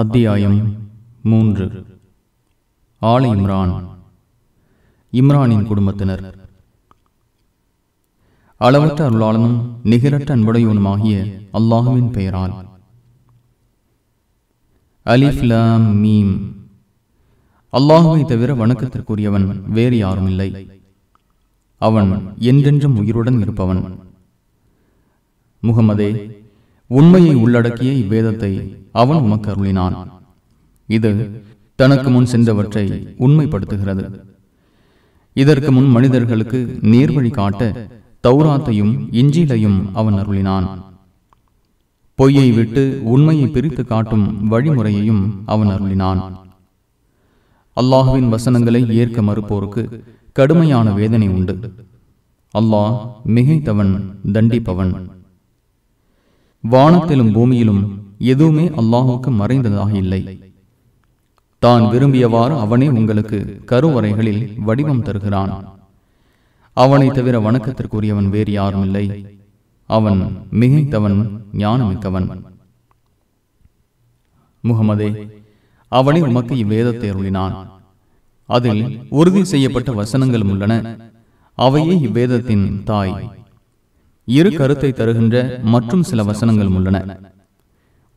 அத்தியாயம் மூன்று ஆலை இம்ரான் இம்ரானின் குடும்பத்தினர் அளவற்ற அருளாளனும் நிகரற்ற அன்புடையவனுமாகிய அல்லாஹுவின் பெயரால் அலிஃப்லாம் மீம் அல்லாஹுவை தவிர வணக்கத்திற்குரியவன் வேறு யாரும் இல்லை அவன் என்றென்றும் உயிருடன் இருப்பவன் முகமதே உண்மையை உள்ளடக்கிய இவ்வேதத்தை அவன் உமக்கு அருளினான் இது தனக்கு முன் சென்றவற்றை உண்மைப்படுத்துகிறது இதற்கு முன் மனிதர்களுக்கு நேர்வழி காட்ட தௌராத்தையும் இஞ்சிலையும் அவன் அருளினான் பொய்யை விட்டு உண்மையை பிரித்து காட்டும் வழிமுறையையும் அவன் அருளினான் அல்லாஹுவின் வசனங்களை ஏற்க மறுப்போருக்கு கடுமையான வேதனை உண்டு அல்லாஹ் மிகைத்தவன் தண்டிப்பவன் வானத்திலும் பூமியிலும் எதுவுமே அல்லாஹுக்கு மறைந்ததாக இல்லை தான் விரும்பியவாறு அவனே உங்களுக்கு கருவறைகளில் வடிவம் தருகிறான் அவனை தவிர வணக்கத்திற்குரியவன் வேறு யாரும் இல்லை அவன் மிகைத்தவன் ஞானமிக்கவன் முகமதே அவனை உமக்கு இவ்வேதத்தை அருளினான் அதில் உறுதி செய்யப்பட்ட வசனங்களும் உள்ளன அவையே இவ்வேதத்தின் தாய் இரு கருத்தை தருகின்ற மற்றும் சில வசனங்கள் உள்ளன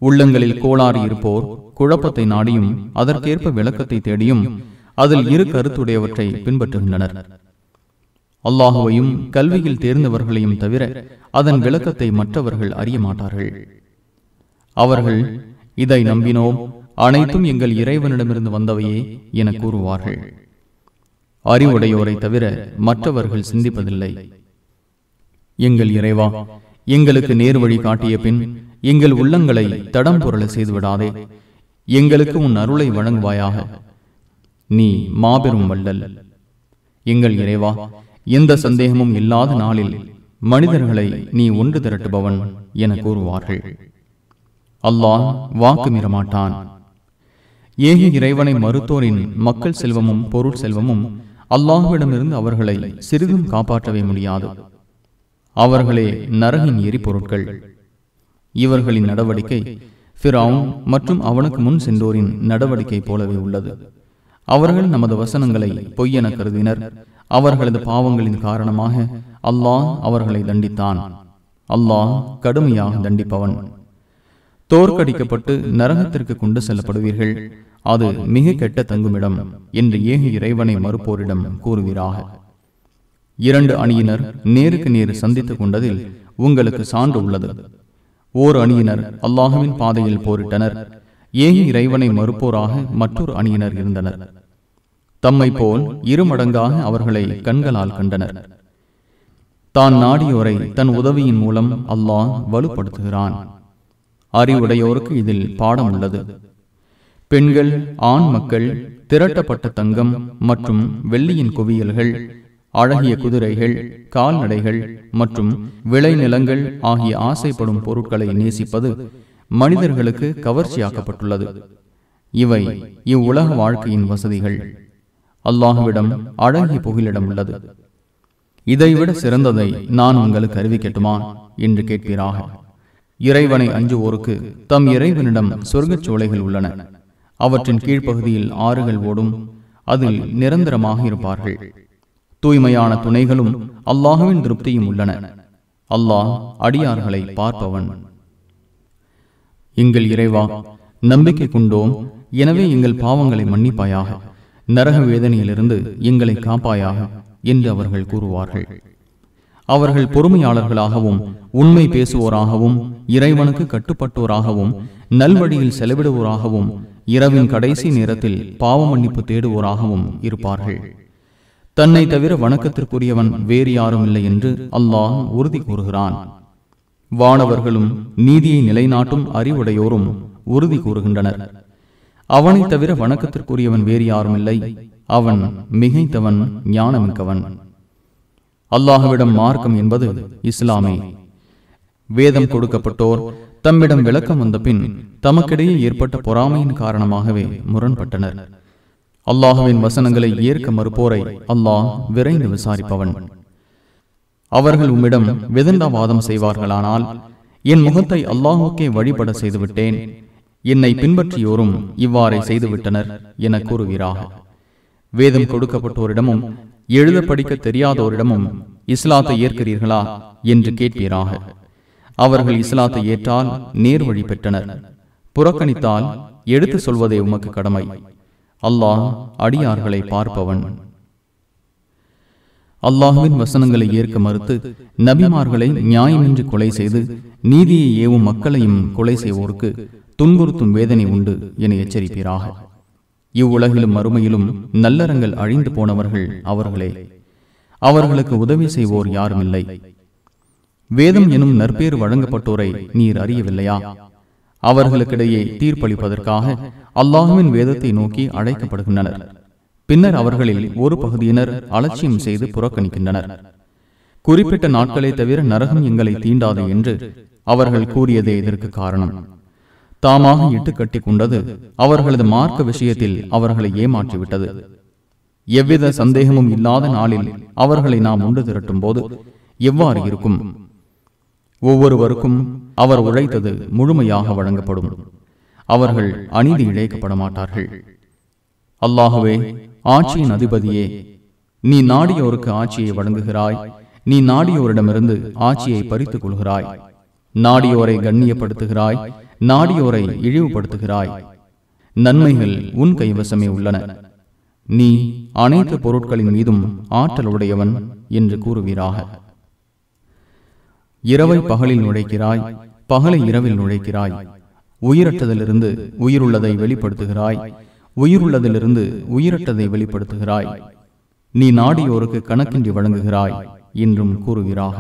உள்ளங்களில் கோளாறு இருப்போர் குழப்பத்தை நாடியும் அதற்கேற்ப விளக்கத்தை தேடியும் அதில் இரு கருத்துடையவற்றை பின்பற்றுகின்றனர் அல்லாஹுவையும் கல்வியில் தேர்ந்தவர்களையும் தவிர அதன் விளக்கத்தை மற்றவர்கள் அறிய மாட்டார்கள் அவர்கள் இதை நம்பினோம் அனைத்தும் எங்கள் இறைவனிடமிருந்து வந்தவையே என கூறுவார்கள் அறிவுடையோரை தவிர மற்றவர்கள் சிந்திப்பதில்லை எங்கள் இறைவா எங்களுக்கு நேர் வழி காட்டிய பின் எங்கள் உள்ளங்களை தடம் பொருளை செய்துவிடாதே எங்களுக்கு உன் அருளை வழங்குவாயாக நீ மாபெரும் வல்லல் எங்கள் இறைவா எந்த சந்தேகமும் இல்லாத நாளில் மனிதர்களை நீ ஒன்று திரட்டுபவன் என கூறுவார்கள் அல்லாஹ் வாக்கு மீறமாட்டான் ஏக இறைவனை மறுத்தோரின் மக்கள் செல்வமும் பொருள் செல்வமும் அல்லாஹுவிடமிருந்து அவர்களை சிறிதும் காப்பாற்றவே முடியாது அவர்களே நரகின் எரிபொருட்கள் இவர்களின் நடவடிக்கை ஃபிராவும் மற்றும் அவனுக்கு முன் சென்றோரின் நடவடிக்கை போலவே உள்ளது அவர்கள் நமது வசனங்களை பொய்யென கருதினர் அவர்களது பாவங்களின் காரணமாக அல்லாஹ் அவர்களை தண்டித்தான் அல்லாஹ் கடுமையாக தண்டிப்பவன் தோற்கடிக்கப்பட்டு நரகத்திற்கு கொண்டு செல்லப்படுவீர்கள் அது மிக கெட்ட தங்குமிடம் என்று ஏக இறைவனை மறுப்போரிடம் கூறுகிறார்கள் இரண்டு அணியினர் நேருக்கு நேரு சந்தித்துக் கொண்டதில் உங்களுக்கு சான்று உள்ளது ஓர் அணியினர் அல்லாஹுவின் பாதையில் போரிட்டனர் ஏகி இறைவனை மறுப்போராக மற்றொரு அணியினர் இருந்தனர் தம்மை போல் இரு மடங்காக அவர்களை கண்களால் கண்டனர் தான் நாடியோரை தன் உதவியின் மூலம் அல்லாஹ் வலுப்படுத்துகிறான் அறிவுடையோருக்கு இதில் பாடம் உள்ளது பெண்கள் ஆண் மக்கள் திரட்டப்பட்ட தங்கம் மற்றும் வெள்ளியின் குவியல்கள் அழகிய குதிரைகள் கால்நடைகள் மற்றும் விளைநிலங்கள் ஆகிய ஆசைப்படும் பொருட்களை நேசிப்பது மனிதர்களுக்கு கவர்ச்சியாக்கப்பட்டுள்ளது இவை இவ்வுலக வாழ்க்கையின் வசதிகள் அல்லாஹுவிடம் அழகிய புகலிடம் உள்ளது இதைவிட சிறந்ததை நான் உங்களுக்கு அறிவிக்கட்டுமா என்று கேட்பீராக இறைவனை அஞ்சுவோருக்கு தம் இறைவனிடம் சொர்க்கச் சோலைகள் உள்ளன அவற்றின் கீழ்ப்பகுதியில் ஆறுகள் ஓடும் அதில் நிரந்தரமாக இருப்பார்கள் தூய்மையான துணைகளும் அல்லாஹுவின் திருப்தியும் உள்ளன அல்லாஹ் அடியார்களை பார்ப்பவன் எங்கள் இறைவா நம்பிக்கை கொண்டோம் எனவே எங்கள் பாவங்களை மன்னிப்பாயாக நரக வேதனையிலிருந்து எங்களை காப்பாயாக என்று அவர்கள் கூறுவார்கள் அவர்கள் பொறுமையாளர்களாகவும் உண்மை பேசுவோராகவும் இறைவனுக்கு கட்டுப்பட்டோராகவும் நல்வழியில் செலவிடுவோராகவும் இரவின் கடைசி நேரத்தில் பாவ மன்னிப்பு தேடுவோராகவும் இருப்பார்கள் தன்னை தவிர வணக்கத்திற்குரியவன் வேறு யாரும் இல்லை என்று அல்லாஹ் உறுதி கூறுகிறான் வானவர்களும் நீதியை நிலைநாட்டும் அறிவுடையோரும் உறுதி கூறுகின்றனர் அவனை தவிர வணக்கத்திற்குரியவன் வேறு யாரும் இல்லை அவன் மிகைத்தவன் ஞானமிக்கவன் அல்லாஹுவிடம் மார்க்கம் என்பது இஸ்லாமே வேதம் கொடுக்கப்பட்டோர் தம்மிடம் விளக்கம் வந்த பின் தமக்கிடையே ஏற்பட்ட பொறாமையின் காரணமாகவே முரண்பட்டனர் அல்லாஹுவின் வசனங்களை ஏற்க மறுப்போரை அல்லாஹ் விரைந்து விசாரிப்பவன் அவர்கள் உம்மிடம் விதண்டாவாதம் செய்வார்களானால் என் முகத்தை அல்லாஹுக்கே வழிபட செய்துவிட்டேன் என்னை பின்பற்றியோரும் இவ்வாறே செய்துவிட்டனர் என கூறுகிறார் வேதம் கொடுக்கப்பட்டோரிடமும் எழுத படிக்க தெரியாதோரிடமும் இஸ்லாத்தை ஏற்கிறீர்களா என்று கேட்பீராக அவர்கள் இஸ்லாத்தை ஏற்றால் நேர்வழி பெற்றனர் புறக்கணித்தால் எடுத்து சொல்வதே உமக்கு கடமை அல்லாஹ் அடியார்களை பார்ப்பவன் அல்லாஹுவின் வசனங்களை ஏற்க மறுத்து நபிமார்களை நியாயமின்றி கொலை செய்து நீதியை ஏவும் மக்களையும் கொலை செய்வோருக்கு துன்புறுத்தும் வேதனை உண்டு என எச்சரிப்பீராக இவ்வுலகிலும் மறுமையிலும் நல்லறங்கள் அழிந்து போனவர்கள் அவர்களே அவர்களுக்கு உதவி செய்வோர் யாரும் இல்லை வேதம் எனும் நற்பேறு வழங்கப்பட்டோரை நீர் அறியவில்லையா அவர்களுக்கிடையே தீர்ப்பளிப்பதற்காக அல்லாஹுவின் வேதத்தை நோக்கி அழைக்கப்படுகின்றனர் பின்னர் அவர்களில் ஒரு பகுதியினர் அலட்சியம் செய்து புறக்கணிக்கின்றனர் குறிப்பிட்ட நாட்களை தவிர நரகம் எங்களை தீண்டாது என்று அவர்கள் கூறியதே இதற்கு காரணம் தாமாக இட்டு கட்டி கொண்டது அவர்களது மார்க்க விஷயத்தில் அவர்களை ஏமாற்றிவிட்டது எவ்வித சந்தேகமும் இல்லாத நாளில் அவர்களை நாம் உண்டு திரட்டும் போது எவ்வாறு இருக்கும் ஒவ்வொருவருக்கும் அவர் உழைத்தது முழுமையாக வழங்கப்படும் அவர்கள் அநீதி இழைக்கப்பட மாட்டார்கள் அல்லாகவே ஆட்சியின் அதிபதியே நீ நாடியோருக்கு ஆட்சியை வழங்குகிறாய் நீ நாடியோரிடமிருந்து ஆட்சியை பறித்துக் கொள்கிறாய் நாடியோரை கண்ணியப்படுத்துகிறாய் நாடியோரை இழிவுபடுத்துகிறாய் நன்மைகள் உன் கைவசமே உள்ளன நீ அனைத்து பொருட்களின் மீதும் ஆற்றல் உடையவன் என்று கூறுவீராக இரவை பகலில் நுழைக்கிறாய் பகலை இரவில் நுழைக்கிறாய் உயிரற்றதிலிருந்து உயிருள்ளதை வெளிப்படுத்துகிறாய் உயிருள்ளதிலிருந்து உயிரற்றதை வெளிப்படுத்துகிறாய் நீ நாடியோருக்கு கணக்கின்றி வழங்குகிறாய் என்றும் கூறுகிறாக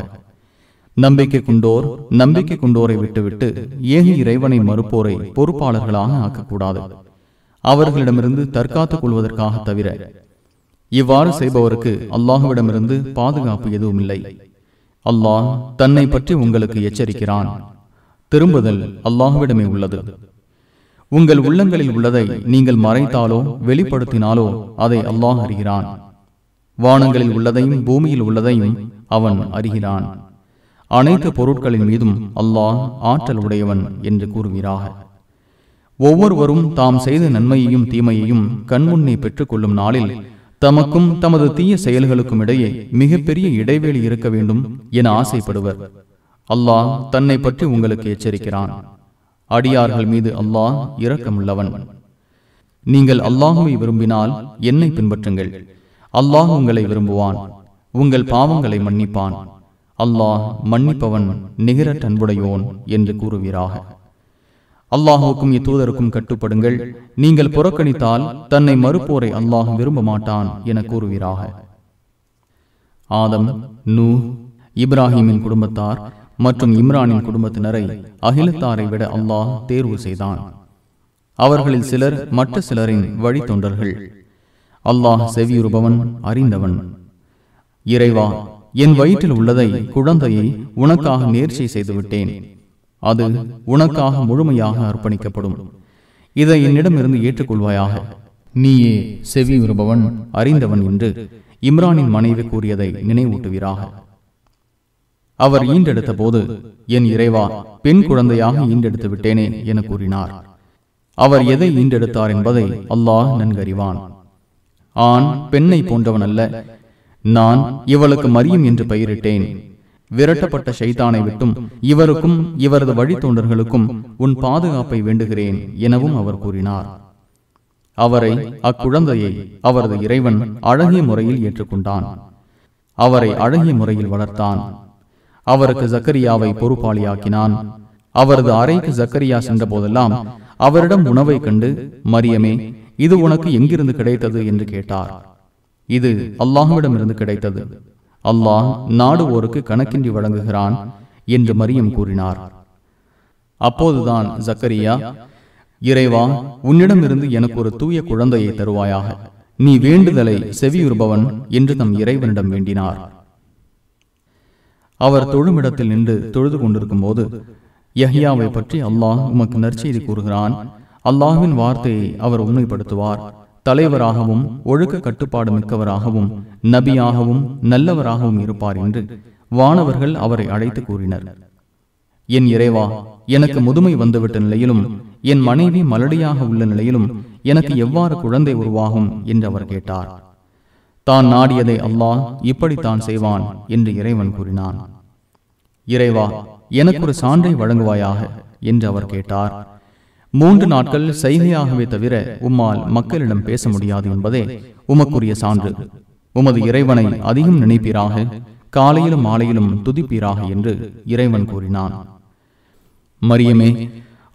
நம்பிக்கை கொண்டோர் நம்பிக்கை கொண்டோரை விட்டுவிட்டு ஏக இறைவனை மறுப்போரை பொறுப்பாளர்களாக ஆக்கக்கூடாது அவர்களிடமிருந்து தற்காத்துக் கொள்வதற்காக தவிர இவ்வாறு செய்பவருக்கு அல்லாஹுவிடமிருந்து பாதுகாப்பு எதுவும் இல்லை அல்லாஹ் தன்னை பற்றி உங்களுக்கு எச்சரிக்கிறான் திரும்புதல் அல்லாஹுவிடமே உள்ளது உங்கள் உள்ளங்களில் உள்ளதை நீங்கள் மறைத்தாலோ வெளிப்படுத்தினாலோ அதை அல்லாஹ் அறிகிறான் வானங்களில் உள்ளதையும் பூமியில் உள்ளதையும் அவன் அறிகிறான் அனைத்து பொருட்களின் மீதும் அல்லாஹ் ஆற்றல் உடையவன் என்று கூறுகிறாக ஒவ்வொருவரும் தாம் செய்த நன்மையையும் தீமையையும் கண்முன்னே பெற்றுக்கொள்ளும் நாளில் தமக்கும் தமது தீய செயல்களுக்கும் இடையே மிகப்பெரிய இடைவெளி இருக்க வேண்டும் என ஆசைப்படுவர் அல்லாஹ் தன்னை பற்றி உங்களுக்கு எச்சரிக்கிறான் அடியார்கள் மீது அல்லாஹ் இரக்கமுள்ளவன் நீங்கள் அல்லாஹுவை விரும்பினால் என்னை பின்பற்றுங்கள் அல்லாஹ் உங்களை விரும்புவான் உங்கள் பாவங்களை மன்னிப்பான் அல்லாஹ் மன்னிப்பவன் நிகர அன்புடையோன் என்று கூறுவீராக அல்லாஹுக்கும் இத்தூதருக்கும் கட்டுப்படுங்கள் நீங்கள் புறக்கணித்தால் தன்னை மறுப்போரை அல்லாஹ் விரும்ப மாட்டான் என கூறுவீராக ஆதம் நூ இப்ராஹிமின் குடும்பத்தார் மற்றும் இம்ரானின் குடும்பத்தினரை அகிலத்தாரை விட அல்லாஹ் தேர்வு செய்தான் அவர்களில் சிலர் மற்ற சிலரின் வழித்தொண்டர்கள் அல்லாஹ் செவியுறுபவன் அறிந்தவன் இறைவா என் வயிற்றில் உள்ளதை குழந்தையை உனக்காக நேர்ச்சி செய்துவிட்டேன் அது உனக்காக முழுமையாக அர்ப்பணிக்கப்படும் இதை என்னிடமிருந்து ஏற்றுக்கொள்வாயாக நீயே செவியுறுபவன் அறிந்தவன் என்று இம்ரானின் மனைவி கூறியதை நினைவூட்டுவீராக அவர் ஈண்டெடுத்த போது என் இறைவா பெண் குழந்தையாக ஈண்டெடுத்து விட்டேனே என கூறினார் அவர் எதை ஈண்டெடுத்தார் என்பதை அல்லாஹ் நன்கறிவான் ஆண் பெண்ணை போன்றவன் அல்ல நான் இவளுக்கு மரியம் என்று பெயரிட்டேன் விரட்டப்பட்ட சைதானை விட்டும் இவருக்கும் இவரது வழித்தொண்டர்களுக்கும் உன் பாதுகாப்பை வேண்டுகிறேன் எனவும் அவர் கூறினார் அவரை அக்குழந்தையை அவரது இறைவன் அழகிய முறையில் ஏற்றுக்கொண்டான் அவரை அழகிய முறையில் வளர்த்தான் அவருக்கு ஜக்கரியாவை பொறுப்பாளியாக்கினான் அவரது அறைக்கு ஜக்கரியா சென்ற போதெல்லாம் அவரிடம் உணவை கண்டு மரியமே இது உனக்கு எங்கிருந்து கிடைத்தது என்று கேட்டார் இது இருந்து கிடைத்தது அல்லாஹ் நாடுவோருக்கு கணக்கின்றி வழங்குகிறான் என்று மரியம் கூறினார் அப்போதுதான் ஜக்கரியா இறைவா உன்னிடமிருந்து எனக்கு ஒரு தூய குழந்தையை தருவாயாக நீ வேண்டுதலை செவியுறுபவன் என்று தம் இறைவனிடம் வேண்டினார் அவர் தொழுமிடத்தில் நின்று தொழுது கொண்டிருக்கும் போது யஹ்யாவை பற்றி அல்லாஹ் உமக்கு நற்செய்தி கூறுகிறான் அல்லாஹுவின் வார்த்தையை அவர் உண்மைப்படுத்துவார் தலைவராகவும் ஒழுக்க கட்டுப்பாடு மிக்கவராகவும் நபியாகவும் நல்லவராகவும் இருப்பார் என்று வானவர்கள் அவரை அழைத்து கூறினர் என் இறைவா எனக்கு முதுமை வந்துவிட்ட நிலையிலும் என் மனைவி மலடியாக உள்ள நிலையிலும் எனக்கு எவ்வாறு குழந்தை உருவாகும் என்று அவர் கேட்டார் தான் நாடியதை அல்லாஹ் இப்படித்தான் செய்வான் என்று இறைவன் கூறினான் இறைவா எனக்கு ஒரு சான்றை வழங்குவாயாக என்று அவர் கேட்டார் மூன்று நாட்கள் செய்கையாகவே தவிர உம்மால் மக்களிடம் பேச முடியாது என்பதே உமக்குரிய சான்று உமது இறைவனை அதிகம் நினைப்பீராக காலையிலும் மாலையிலும் துதிப்பீராக என்று இறைவன் கூறினான் மரியமே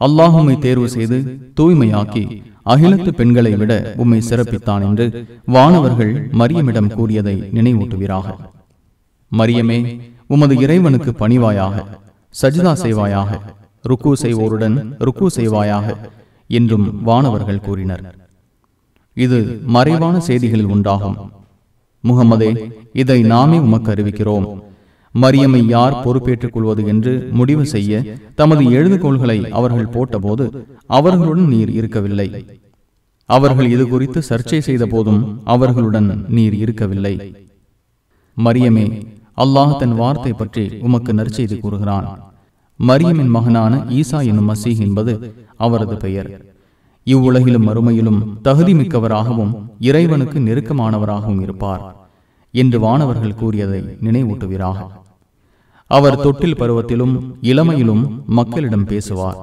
அல்லாஹுமை தேர்வு செய்து தூய்மையாக்கி அகிலத்து பெண்களை விட உம்மை சிறப்பித்தான் என்று வானவர்கள் மரியமிடம் கூறியதை நினைவூட்டுவீராக மரியமே உமது இறைவனுக்கு பணிவாயாக சஜிதா செய்வாயாக ருக்கு செய்வோருடன் ருக்கு செய்வாயாக என்றும் வானவர்கள் கூறினர் இது மறைவான செய்திகளில் உண்டாகும் முகமதே இதை நாமே உமக்கு அறிவிக்கிறோம் மரியமை யார் பொறுப்பேற்றுக் கொள்வது என்று முடிவு செய்ய தமது எழுதுகோள்களை அவர்கள் போட்டபோது அவர்களுடன் நீர் இருக்கவில்லை அவர்கள் இது குறித்து சர்ச்சை செய்த போதும் அவர்களுடன் நீர் இருக்கவில்லை மரியமே அல்லாஹ் தன் வார்த்தை பற்றி உமக்கு நற்செய்து கூறுகிறான் மரியமின் மகனான ஈசா என்னும் மசீஹ் என்பது அவரது பெயர் இவ்வுலகிலும் மறுமையிலும் தகுதி மிக்கவராகவும் இறைவனுக்கு நெருக்கமானவராகவும் இருப்பார் என்று வானவர்கள் கூறியதை நினைவூட்டுகிறார்கள் அவர் தொட்டில் பருவத்திலும் இளமையிலும் மக்களிடம் பேசுவார்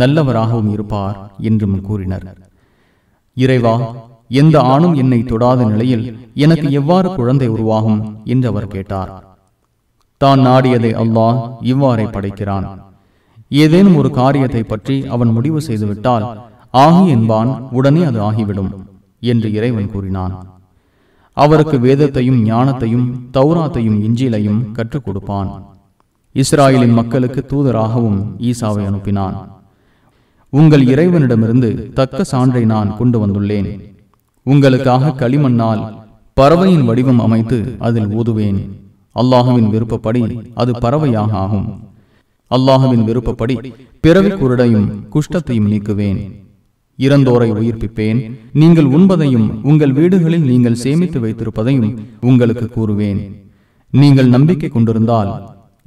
நல்லவராகவும் இருப்பார் என்றும் கூறினர் இறைவா எந்த ஆணும் என்னை தொடாத நிலையில் எனக்கு எவ்வாறு குழந்தை உருவாகும் என்று அவர் கேட்டார் தான் நாடியதை அல்லாஹ் இவ்வாறே படைக்கிறான் ஏதேனும் ஒரு காரியத்தை பற்றி அவன் முடிவு செய்துவிட்டால் ஆகி என்பான் உடனே அது ஆகிவிடும் என்று இறைவன் கூறினான் அவருக்கு வேதத்தையும் ஞானத்தையும் தௌராத்தையும் இஞ்சிலையும் கற்றுக் கொடுப்பான் இஸ்ராயலின் மக்களுக்கு தூதராகவும் ஈசாவை அனுப்பினான் உங்கள் இறைவனிடமிருந்து தக்க சான்றை நான் கொண்டு வந்துள்ளேன் உங்களுக்காக களிமண்ணால் பறவையின் வடிவம் அமைத்து அதில் ஊதுவேன் அல்லாஹுவின் விருப்பப்படி அது பறவையாக ஆகும் அல்லாஹுவின் விருப்பப்படி பிறவி குருடையும் குஷ்டத்தையும் நீக்குவேன் இறந்தோரை உயிர்ப்பிப்பேன் நீங்கள் உண்பதையும் உங்கள் வீடுகளில் நீங்கள் சேமித்து வைத்திருப்பதையும் உங்களுக்கு கூறுவேன் நீங்கள் நம்பிக்கை கொண்டிருந்தால்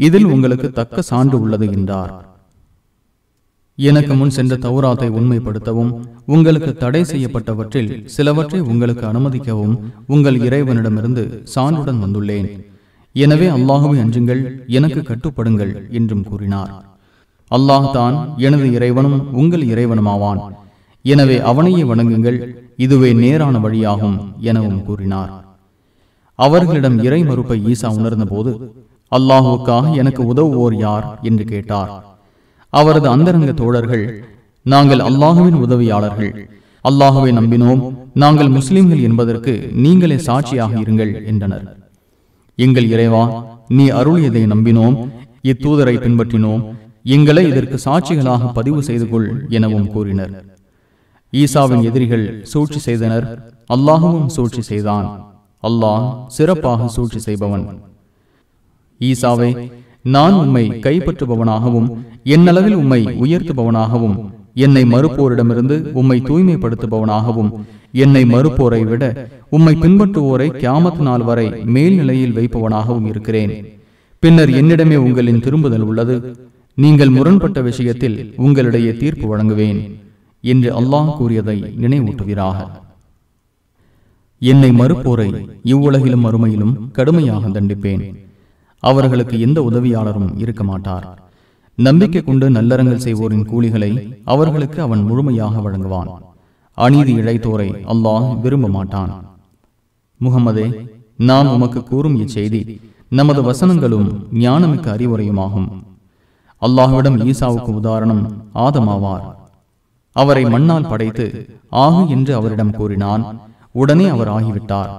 இதில் உங்களுக்கு தக்க சான்று உள்ளது என்றார் எனக்கு முன் சென்ற தௌராத்தை உண்மைப்படுத்தவும் உங்களுக்கு தடை செய்யப்பட்டவற்றில் சிலவற்றை உங்களுக்கு அனுமதிக்கவும் உங்கள் இறைவனிடமிருந்து சான்றுடன் வந்துள்ளேன் எனவே அல்லாஹுவை அஞ்சுங்கள் எனக்கு கட்டுப்படுங்கள் என்றும் கூறினார் அல்லாஹ் தான் எனது இறைவனும் உங்கள் இறைவனுமாவான் எனவே அவனையே வணங்குங்கள் இதுவே நேரான வழியாகும் எனவும் கூறினார் அவர்களிடம் இறை மறுப்பை ஈசா உணர்ந்த போது அல்லாஹுக்காக எனக்கு உதவுவோர் யார் என்று கேட்டார் அவரது அந்தரங்க தோழர்கள் நாங்கள் அல்லாஹுவின் உதவியாளர்கள் அல்லாஹுவை நம்பினோம் நாங்கள் முஸ்லிம்கள் என்பதற்கு நீங்களே சாட்சியாக இருங்கள் என்றனர் எங்கள் இறைவா நீ அருளியதை நம்பினோம் இத்தூதரை பின்பற்றினோம் எங்களை இதற்கு சாட்சிகளாக பதிவு செய்து கொள் எனவும் கூறினர் ஈசாவின் எதிரிகள் சூழ்ச்சி செய்தனர் அல்லாஹுவும் சூழ்ச்சி செய்தான் அல்லாஹ் சிறப்பாக சூழ்ச்சி செய்பவன் ஈசாவை நான் உம்மை கைப்பற்றுபவனாகவும் என்னளவில் உம்மை உயர்த்துபவனாகவும் என்னை மறுப்போரிடமிருந்து உம்மை தூய்மைப்படுத்துபவனாகவும் என்னை மறுப்போரை விட உம்மை பின்பற்றுவோரை கியாமத் நாள் வரை மேல்நிலையில் வைப்பவனாகவும் இருக்கிறேன் பின்னர் என்னிடமே உங்களின் திரும்புதல் உள்ளது நீங்கள் முரண்பட்ட விஷயத்தில் உங்களிடையே தீர்ப்பு வழங்குவேன் என்று அல்லாஹ் கூறியதை நினைவூட்டுவீராக என்னை மறுப்போரை இவ்வுலகிலும் அருமையிலும் கடுமையாக தண்டிப்பேன் அவர்களுக்கு எந்த உதவியாளரும் இருக்க மாட்டார் நம்பிக்கை கொண்டு நல்லறங்கள் செய்வோரின் கூலிகளை அவர்களுக்கு அவன் முழுமையாக வழங்குவான் அநீதி இழைத்தோரை அல்லாஹ் விரும்ப மாட்டான் முகமதே நாம் உமக்கு கூறும் இச்செய்தி நமது வசனங்களும் ஞானமிக்க அறிவுரையுமாகும் அல்லாஹுவிடம் ஈசாவுக்கு உதாரணம் ஆதமாவார் அவரை மண்ணால் படைத்து ஆகு என்று அவரிடம் கூறினான் உடனே அவர் ஆகிவிட்டார்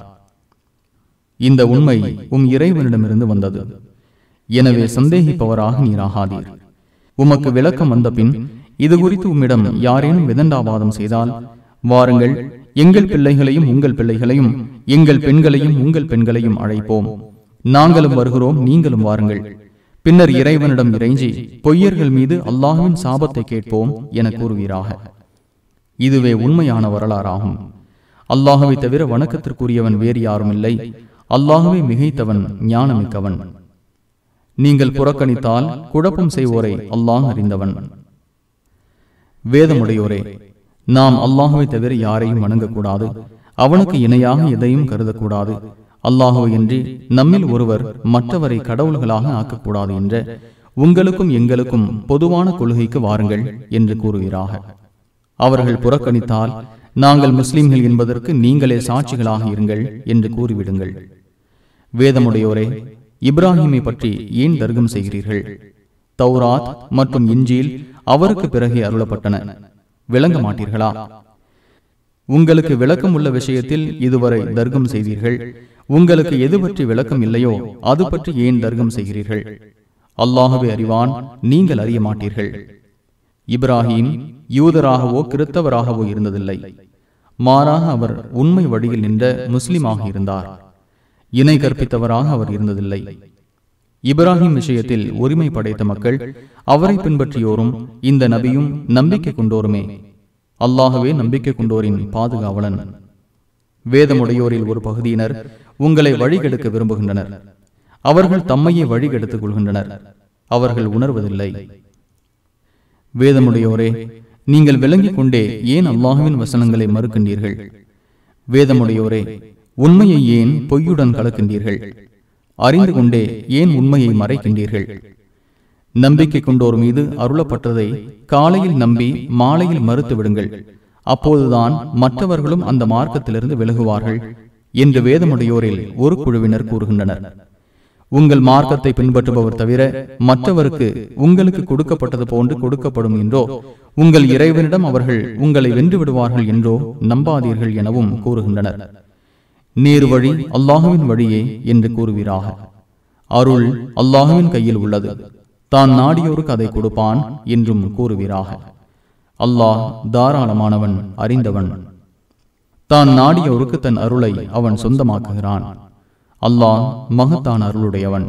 இந்த உண்மை உம் இறைவனிடமிருந்து வந்தது எனவே சந்தேகிப்பவராக நீராகாதீர் உமக்கு விளக்கம் வந்த பின் இது குறித்து உம்மிடம் யாரேனும் விதண்டாபாதம் செய்தால் வாருங்கள் எங்கள் பிள்ளைகளையும் உங்கள் பிள்ளைகளையும் எங்கள் பெண்களையும் உங்கள் பெண்களையும் அழைப்போம் நாங்களும் வருகிறோம் நீங்களும் வாருங்கள் பின்னர் இறைவனிடம் இறைஞ்சி பொய்யர்கள் மீது அல்லாஹின் சாபத்தை கேட்போம் என கூறுவீராக இதுவே உண்மையான வரலாறாகும் அல்லாஹுவை தவிர வணக்கத்திற்குரியவன் வேறு யாரும் இல்லை அல்லாஹுவை மிகைத்தவன் ஞானமிக்கவன் நீங்கள் புறக்கணித்தால் குழப்பம் செய்வோரை அல்லாஹ் அறிந்தவன் வேதமுடையோரே நாம் அல்லாஹுவை தவிர யாரையும் வணங்கக்கூடாது அவனுக்கு இணையாக எதையும் கருதக்கூடாது அல்லாஹோவின்றி நம்மில் ஒருவர் மற்றவரை கடவுள்களாக ஆக்கக்கூடாது என்ற உங்களுக்கும் எங்களுக்கும் பொதுவான கொள்கைக்கு வாருங்கள் என்று கூறுகிறார்கள் அவர்கள் புறக்கணித்தால் நாங்கள் முஸ்லிம்கள் என்பதற்கு நீங்களே சாட்சிகளாக இருங்கள் என்று கூறிவிடுங்கள் வேதமுடையோரே இப்ராஹிமை பற்றி ஏன் தர்க்கம் செய்கிறீர்கள் தௌராத் மற்றும் இஞ்சியில் அவருக்கு பிறகு அருளப்பட்டன விளங்க மாட்டீர்களா உங்களுக்கு விளக்கம் உள்ள விஷயத்தில் இதுவரை தர்க்கம் செய்தீர்கள் உங்களுக்கு எது பற்றி விளக்கம் இல்லையோ அது பற்றி ஏன் தர்கம் செய்கிறீர்கள் அல்லாஹவே அறிவான் நீங்கள் அறிய மாட்டீர்கள் இப்ராஹிம் யூதராகவோ கிறித்தவராகவோ இருந்ததில்லை மாறாக அவர் உண்மை வழியில் நின்ற முஸ்லிமாக இருந்தார் இணை கற்பித்தவராக அவர் இருந்ததில்லை இப்ராஹிம் விஷயத்தில் உரிமை படைத்த மக்கள் அவரை பின்பற்றியோரும் இந்த நபியும் நம்பிக்கை கொண்டோருமே அல்லாகவே நம்பிக்கை கொண்டோரின் பாதுகாவலன் வேதமுடையோரில் ஒரு பகுதியினர் உங்களை வழிகெடுக்க விரும்புகின்றனர் அவர்கள் தம்மையே வழிகெடுத்துக் கொள்கின்றனர் அவர்கள் உணர்வதில்லை வேதமுடையோரே நீங்கள் விளங்கிக் கொண்டே ஏன் அல்லாஹுவின் வசனங்களை மறுக்கின்றீர்கள் வேதமுடையோரே உண்மையை ஏன் பொய்யுடன் கலக்கின்றீர்கள் அறிந்து கொண்டே ஏன் உண்மையை மறைக்கின்றீர்கள் நம்பிக்கை கொண்டோர் மீது அருளப்பட்டதை காலையில் நம்பி மாலையில் மறுத்து விடுங்கள் அப்போதுதான் மற்றவர்களும் அந்த மார்க்கத்திலிருந்து விலகுவார்கள் என்று வேதமுடையோரில் ஒரு குழுவினர் கூறுகின்றனர் உங்கள் மார்க்கத்தை பின்பற்றுபவர் தவிர மற்றவருக்கு உங்களுக்கு கொடுக்கப்பட்டது போன்று கொடுக்கப்படும் என்றோ உங்கள் இறைவனிடம் அவர்கள் உங்களை வென்று விடுவார்கள் என்றோ நம்பாதீர்கள் எனவும் கூறுகின்றனர் நீர் வழி அல்லாஹுவின் வழியே என்று கூறுவீராக அருள் அல்லாஹுவின் கையில் உள்ளது தான் நாடியோருக்கு அதை கொடுப்பான் என்றும் கூறுவீராக அல்லாஹ் தாராளமானவன் அறிந்தவன் தான் நாடியோருக்கு தன் அருளை அவன் சொந்தமாக்குகிறான் அல்லாஹ் மகத்தான் அருளுடையவன்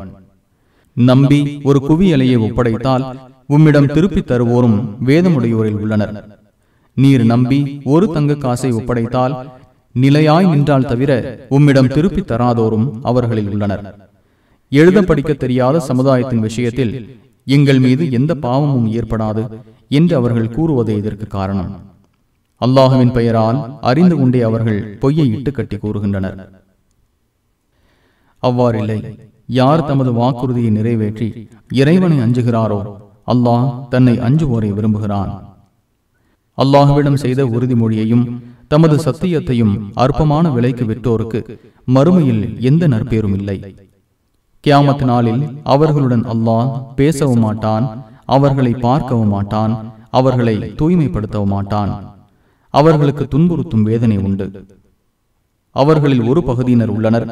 நம்பி ஒரு குவியலையை ஒப்படைத்தால் உம்மிடம் திருப்பித் தருவோரும் வேதமுடையோரில் உள்ளனர் நீர் நம்பி ஒரு தங்க காசை ஒப்படைத்தால் நிலையாய் நின்றால் தவிர உம்மிடம் திருப்பித் தராதோரும் அவர்களில் உள்ளனர் எழுத படிக்க தெரியாத சமுதாயத்தின் விஷயத்தில் எங்கள் மீது எந்த பாவமும் ஏற்படாது என்று அவர்கள் கூறுவதே இதற்கு காரணம் அல்லாஹுவின் பெயரால் அறிந்து கொண்டே அவர்கள் பொய்யை இட்டு கட்டி கூறுகின்றனர் அவ்வாறில்லை யார் தமது வாக்குறுதியை நிறைவேற்றி இறைவனை அஞ்சுகிறாரோ அல்லாஹ் தன்னை அஞ்சுவோரை விரும்புகிறான் அல்லாஹுவிடம் செய்த உறுதிமொழியையும் தமது சத்தியத்தையும் அற்பமான விலைக்கு விற்றோருக்கு மறுமையில் எந்த நற்பேரும் இல்லை கியாமத் நாளில் அவர்களுடன் அல்லாஹ் பேசவும் மாட்டான் அவர்களை பார்க்கவும் மாட்டான் அவர்களை தூய்மைப்படுத்தவும் மாட்டான் அவர்களுக்கு துன்புறுத்தும் வேதனை உண்டு அவர்களில் ஒரு பகுதியினர் உள்ளனர்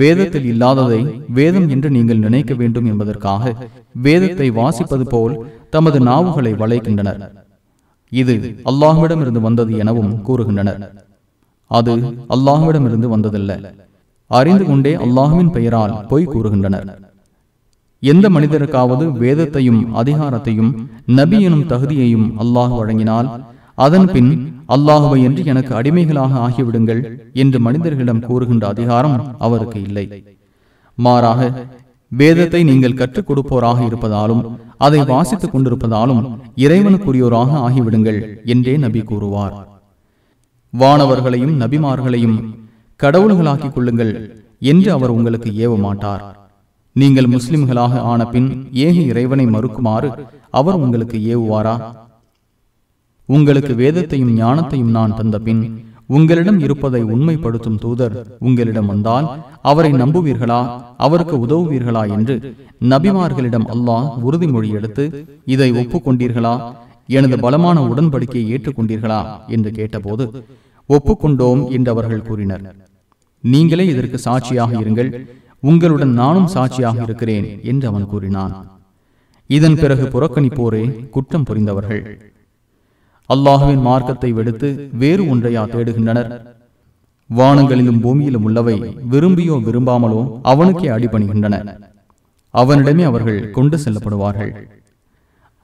வேதத்தில் இல்லாததை வேதம் என்று நீங்கள் நினைக்க வேண்டும் என்பதற்காக வேதத்தை வாசிப்பது போல் தமது நாவுகளை வளைக்கின்றனர் இது அல்லாஹ்விடமிருந்து வந்தது எனவும் கூறுகின்றனர் அது அல்லாஹ்விடமிருந்து வந்ததல்ல அறிந்து கொண்டே அல்லாஹுவின் பெயரால் பொய் கூறுகின்றனர் எந்த மனிதருக்காவது வேதத்தையும் அதிகாரத்தையும் நபி எனும் தகுதியையும் அல்லாஹ் வழங்கினால் அதன் பின் அல்லாஹுவை என்று எனக்கு அடிமைகளாக ஆகிவிடுங்கள் என்று மனிதர்களிடம் கூறுகின்ற அதிகாரம் அவருக்கு இல்லை மாறாக வேதத்தை நீங்கள் கற்றுக் கொடுப்போராக இருப்பதாலும் அதை வாசித்துக் கொண்டிருப்பதாலும் இறைவனுக்குரியோராக ஆகிவிடுங்கள் என்றே நபி கூறுவார் வானவர்களையும் நபிமார்களையும் கடவுள்களாக்கிக் கொள்ளுங்கள் என்று அவர் உங்களுக்கு ஏவ மாட்டார் நீங்கள் முஸ்லிம்களாக ஆன பின் ஏக இறைவனை மறுக்குமாறு அவர் உங்களுக்கு ஏவுவாரா உங்களுக்கு வேதத்தையும் ஞானத்தையும் நான் தந்த பின் உங்களிடம் இருப்பதை உண்மைப்படுத்தும் தூதர் உங்களிடம் வந்தால் அவரை நம்புவீர்களா அவருக்கு உதவுவீர்களா என்று நபிமார்களிடம் அல்லாஹ் உறுதிமொழி எடுத்து இதை ஒப்புக்கொண்டீர்களா எனது பலமான உடன்படிக்கையை ஏற்றுக்கொண்டீர்களா என்று கேட்டபோது ஒப்புக்கொண்டோம் என்று அவர்கள் கூறினர் நீங்களே இதற்கு சாட்சியாக இருங்கள் உங்களுடன் நானும் சாட்சியாக இருக்கிறேன் என்று அவன் கூறினான் இதன் பிறகு புறக்கணிப்போரே குற்றம் புரிந்தவர்கள் அல்லாஹுவின் மார்க்கத்தை வெடுத்து வேறு ஒன்றையா தேடுகின்றனர் வானங்களிலும் பூமியிலும் உள்ளவை விரும்பியோ விரும்பாமலோ அவனுக்கே அடிபணிகின்றன அவனிடமே அவர்கள் கொண்டு செல்லப்படுவார்கள்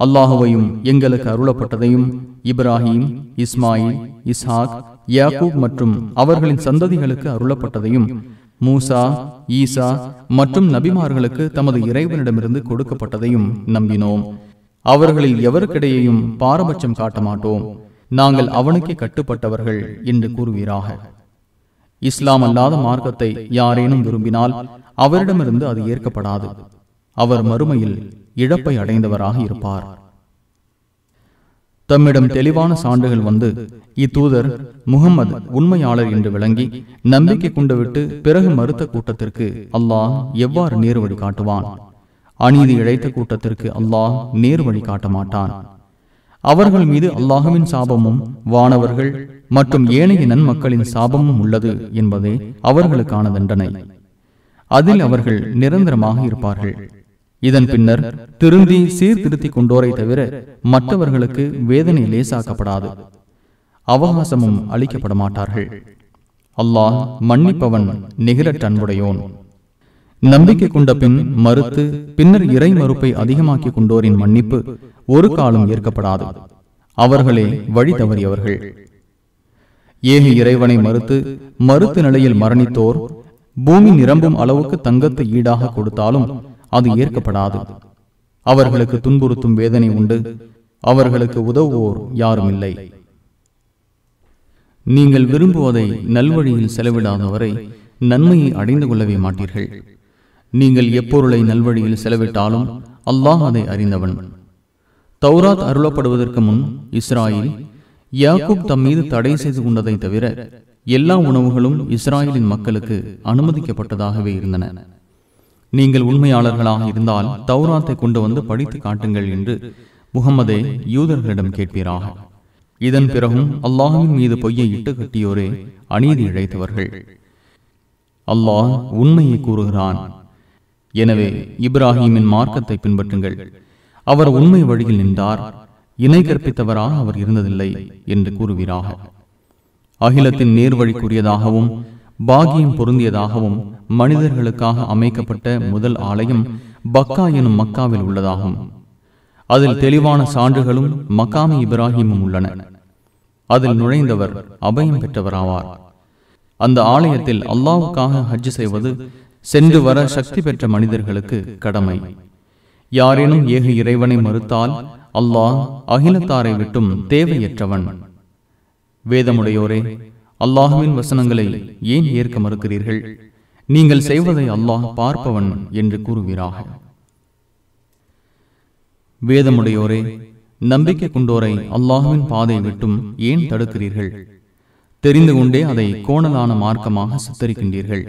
அல்லாஹுவையும் எங்களுக்கு அருளப்பட்டதையும் இப்ராஹிம் இஸ்மாயில் இஸ்ஹாக் யாக்கூப் மற்றும் அவர்களின் சந்ததிகளுக்கு அருளப்பட்டதையும் மூசா ஈசா மற்றும் நபிமார்களுக்கு தமது இறைவனிடமிருந்து கொடுக்கப்பட்டதையும் நம்பினோம் அவர்களில் எவருக்கிடையையும் பாரபட்சம் காட்ட மாட்டோம் நாங்கள் அவனுக்கே கட்டுப்பட்டவர்கள் என்று கூறுவீராக இஸ்லாம் அல்லாத மார்க்கத்தை யாரேனும் விரும்பினால் அவரிடமிருந்து அது ஏற்கப்படாது அவர் மறுமையில் இழப்பை அடைந்தவராக இருப்பார் தம்மிடம் தெளிவான சான்றுகள் வந்து இத்தூதர் முகமது உண்மையாளர் என்று விளங்கி நம்பிக்கை கொண்டுவிட்டு பிறகு மறுத்த கூட்டத்திற்கு அல்லாஹ் எவ்வாறு நேர்வழி காட்டுவான் அநீதி இழைத்த கூட்டத்திற்கு அல்லாஹ் நேர் வழி காட்ட மாட்டான் அவர்கள் மீது அல்லாஹுவின் சாபமும் வானவர்கள் மற்றும் ஏனைய நன்மக்களின் சாபமும் உள்ளது என்பதே அவர்களுக்கான தண்டனை அதில் அவர்கள் நிரந்தரமாக இருப்பார்கள் இதன் பின்னர் திருந்தி சீர்திருத்திக் கொண்டோரை தவிர மற்றவர்களுக்கு வேதனை லேசாக்கப்படாது அவகாசமும் அளிக்கப்பட மாட்டார்கள் அல்லாஹ் மன்னிப்பவன் நிகழற்றன்புடையோன் நம்பிக்கை கொண்ட பின் மறுத்து பின்னர் இறை மறுப்பை அதிகமாக்கிக் கொண்டோரின் மன்னிப்பு ஒரு காலம் ஏற்கப்படாது அவர்களே வழி தவறியவர்கள் ஏக இறைவனை மறுத்து மறுத்து நிலையில் மரணித்தோர் பூமி நிரம்பும் அளவுக்கு தங்கத்தை ஈடாக கொடுத்தாலும் அது ஏற்கப்படாது அவர்களுக்கு துன்புறுத்தும் வேதனை உண்டு அவர்களுக்கு உதவுவோர் யாரும் இல்லை நீங்கள் விரும்புவதை நல்வழியில் செலவிடாதவரை நன்மையை அடைந்து கொள்ளவே மாட்டீர்கள் நீங்கள் எப்பொருளை நல்வழியில் செலவிட்டாலும் அல்லாஹ் அதை அறிந்தவன் தௌராத் அருளப்படுவதற்கு முன் இஸ்ராயில் யாக்கூப் தம் மீது தடை செய்து கொண்டதை தவிர எல்லா உணவுகளும் இஸ்ராயலின் மக்களுக்கு அனுமதிக்கப்பட்டதாகவே இருந்தன நீங்கள் உண்மையாளர்களாக இருந்தால் தௌராத்தை கொண்டு வந்து படித்து காட்டுங்கள் என்று முகமதே யூதர்களிடம் கேட்பீராக இதன் பிறகும் அல்லாஹின் மீது பொய்யை இட்டு கட்டியோரே அநீதி இழைத்தவர்கள் அல்லாஹ் உண்மையை கூறுகிறான் எனவே இப்ராஹிமின் மார்க்கத்தை பின்பற்றுங்கள் அவர் உண்மை வழியில் நின்றார் இணை கற்பித்தவராக அவர் இருந்ததில்லை என்று கூறுகிறார் அகிலத்தின் நேர்வழிக்குரியதாகவும் பாகியம் பொருந்தியதாகவும் மனிதர்களுக்காக அமைக்கப்பட்ட முதல் ஆலயம் பக்கா எனும் மக்காவில் உள்ளதாகும் அதில் தெளிவான சான்றுகளும் மக்காமி இப்ராஹிமும் உள்ளன அதில் நுழைந்தவர் அபயம் பெற்றவராவார் அந்த ஆலயத்தில் அல்லாவுக்காக ஹஜ் செய்வது சென்று வர சக்தி பெற்ற மனிதர்களுக்கு கடமை யாரேனும் ஏக இறைவனை மறுத்தால் அல்லாஹ் அகிலத்தாரை விட்டும் தேவையற்றவன் வேதமுடையோரே அல்லாஹுவின் வசனங்களை ஏன் ஏற்க மறுக்கிறீர்கள் நீங்கள் செய்வதை அல்லாஹ் பார்ப்பவன் என்று கூறுவீராக வேதமுடையோரே நம்பிக்கை கொண்டோரை அல்லாஹுவின் பாதை விட்டும் ஏன் தடுக்கிறீர்கள் தெரிந்து கொண்டே அதை கோணலான மார்க்கமாக சித்தரிக்கின்றீர்கள்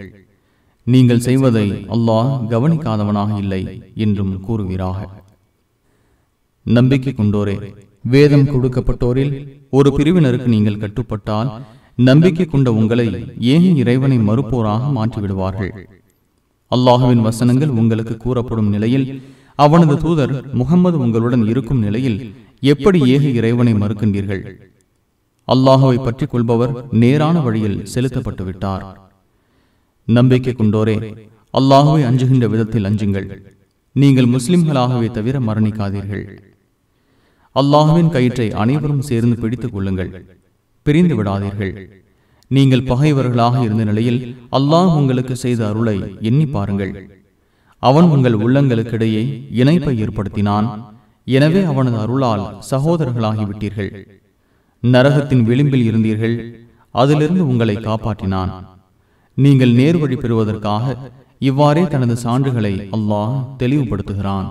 நீங்கள் செய்வதை அல்லாஹ் கவனிக்காதவனாக இல்லை என்றும் கூறுகிறாக நம்பிக்கை கொண்டோரே வேதம் கொடுக்கப்பட்டோரில் ஒரு பிரிவினருக்கு நீங்கள் கட்டுப்பட்டால் நம்பிக்கை கொண்ட உங்களை ஏன் இறைவனை மறுப்போராக மாற்றிவிடுவார்கள் அல்லாஹுவின் வசனங்கள் உங்களுக்கு கூறப்படும் நிலையில் அவனது தூதர் முகமது உங்களுடன் இருக்கும் நிலையில் எப்படி ஏக இறைவனை மறுக்கின்றீர்கள் அல்லாஹுவை பற்றி கொள்பவர் நேரான வழியில் செலுத்தப்பட்டு விட்டார் நம்பிக்கை கொண்டோரே அல்லாஹுவை அஞ்சுகின்ற விதத்தில் அஞ்சுங்கள் நீங்கள் முஸ்லிம்களாகவே தவிர மரணிக்காதீர்கள் அல்லாஹுவின் கயிற்றை அனைவரும் சேர்ந்து பிடித்துக் கொள்ளுங்கள் பிரிந்து விடாதீர்கள் நீங்கள் பகைவர்களாக இருந்த நிலையில் அல்லாஹ் உங்களுக்கு செய்த அருளை எண்ணி பாருங்கள் அவன் உங்கள் உள்ளங்களுக்கிடையே இணைப்பை ஏற்படுத்தினான் எனவே அவனது அருளால் சகோதரர்களாகிவிட்டீர்கள் நரகத்தின் விளிம்பில் இருந்தீர்கள் அதிலிருந்து உங்களை காப்பாற்றினான் நீங்கள் நேர்வழி பெறுவதற்காக இவ்வாறே தனது சான்றுகளை அல்லாஹ் தெளிவுபடுத்துகிறான்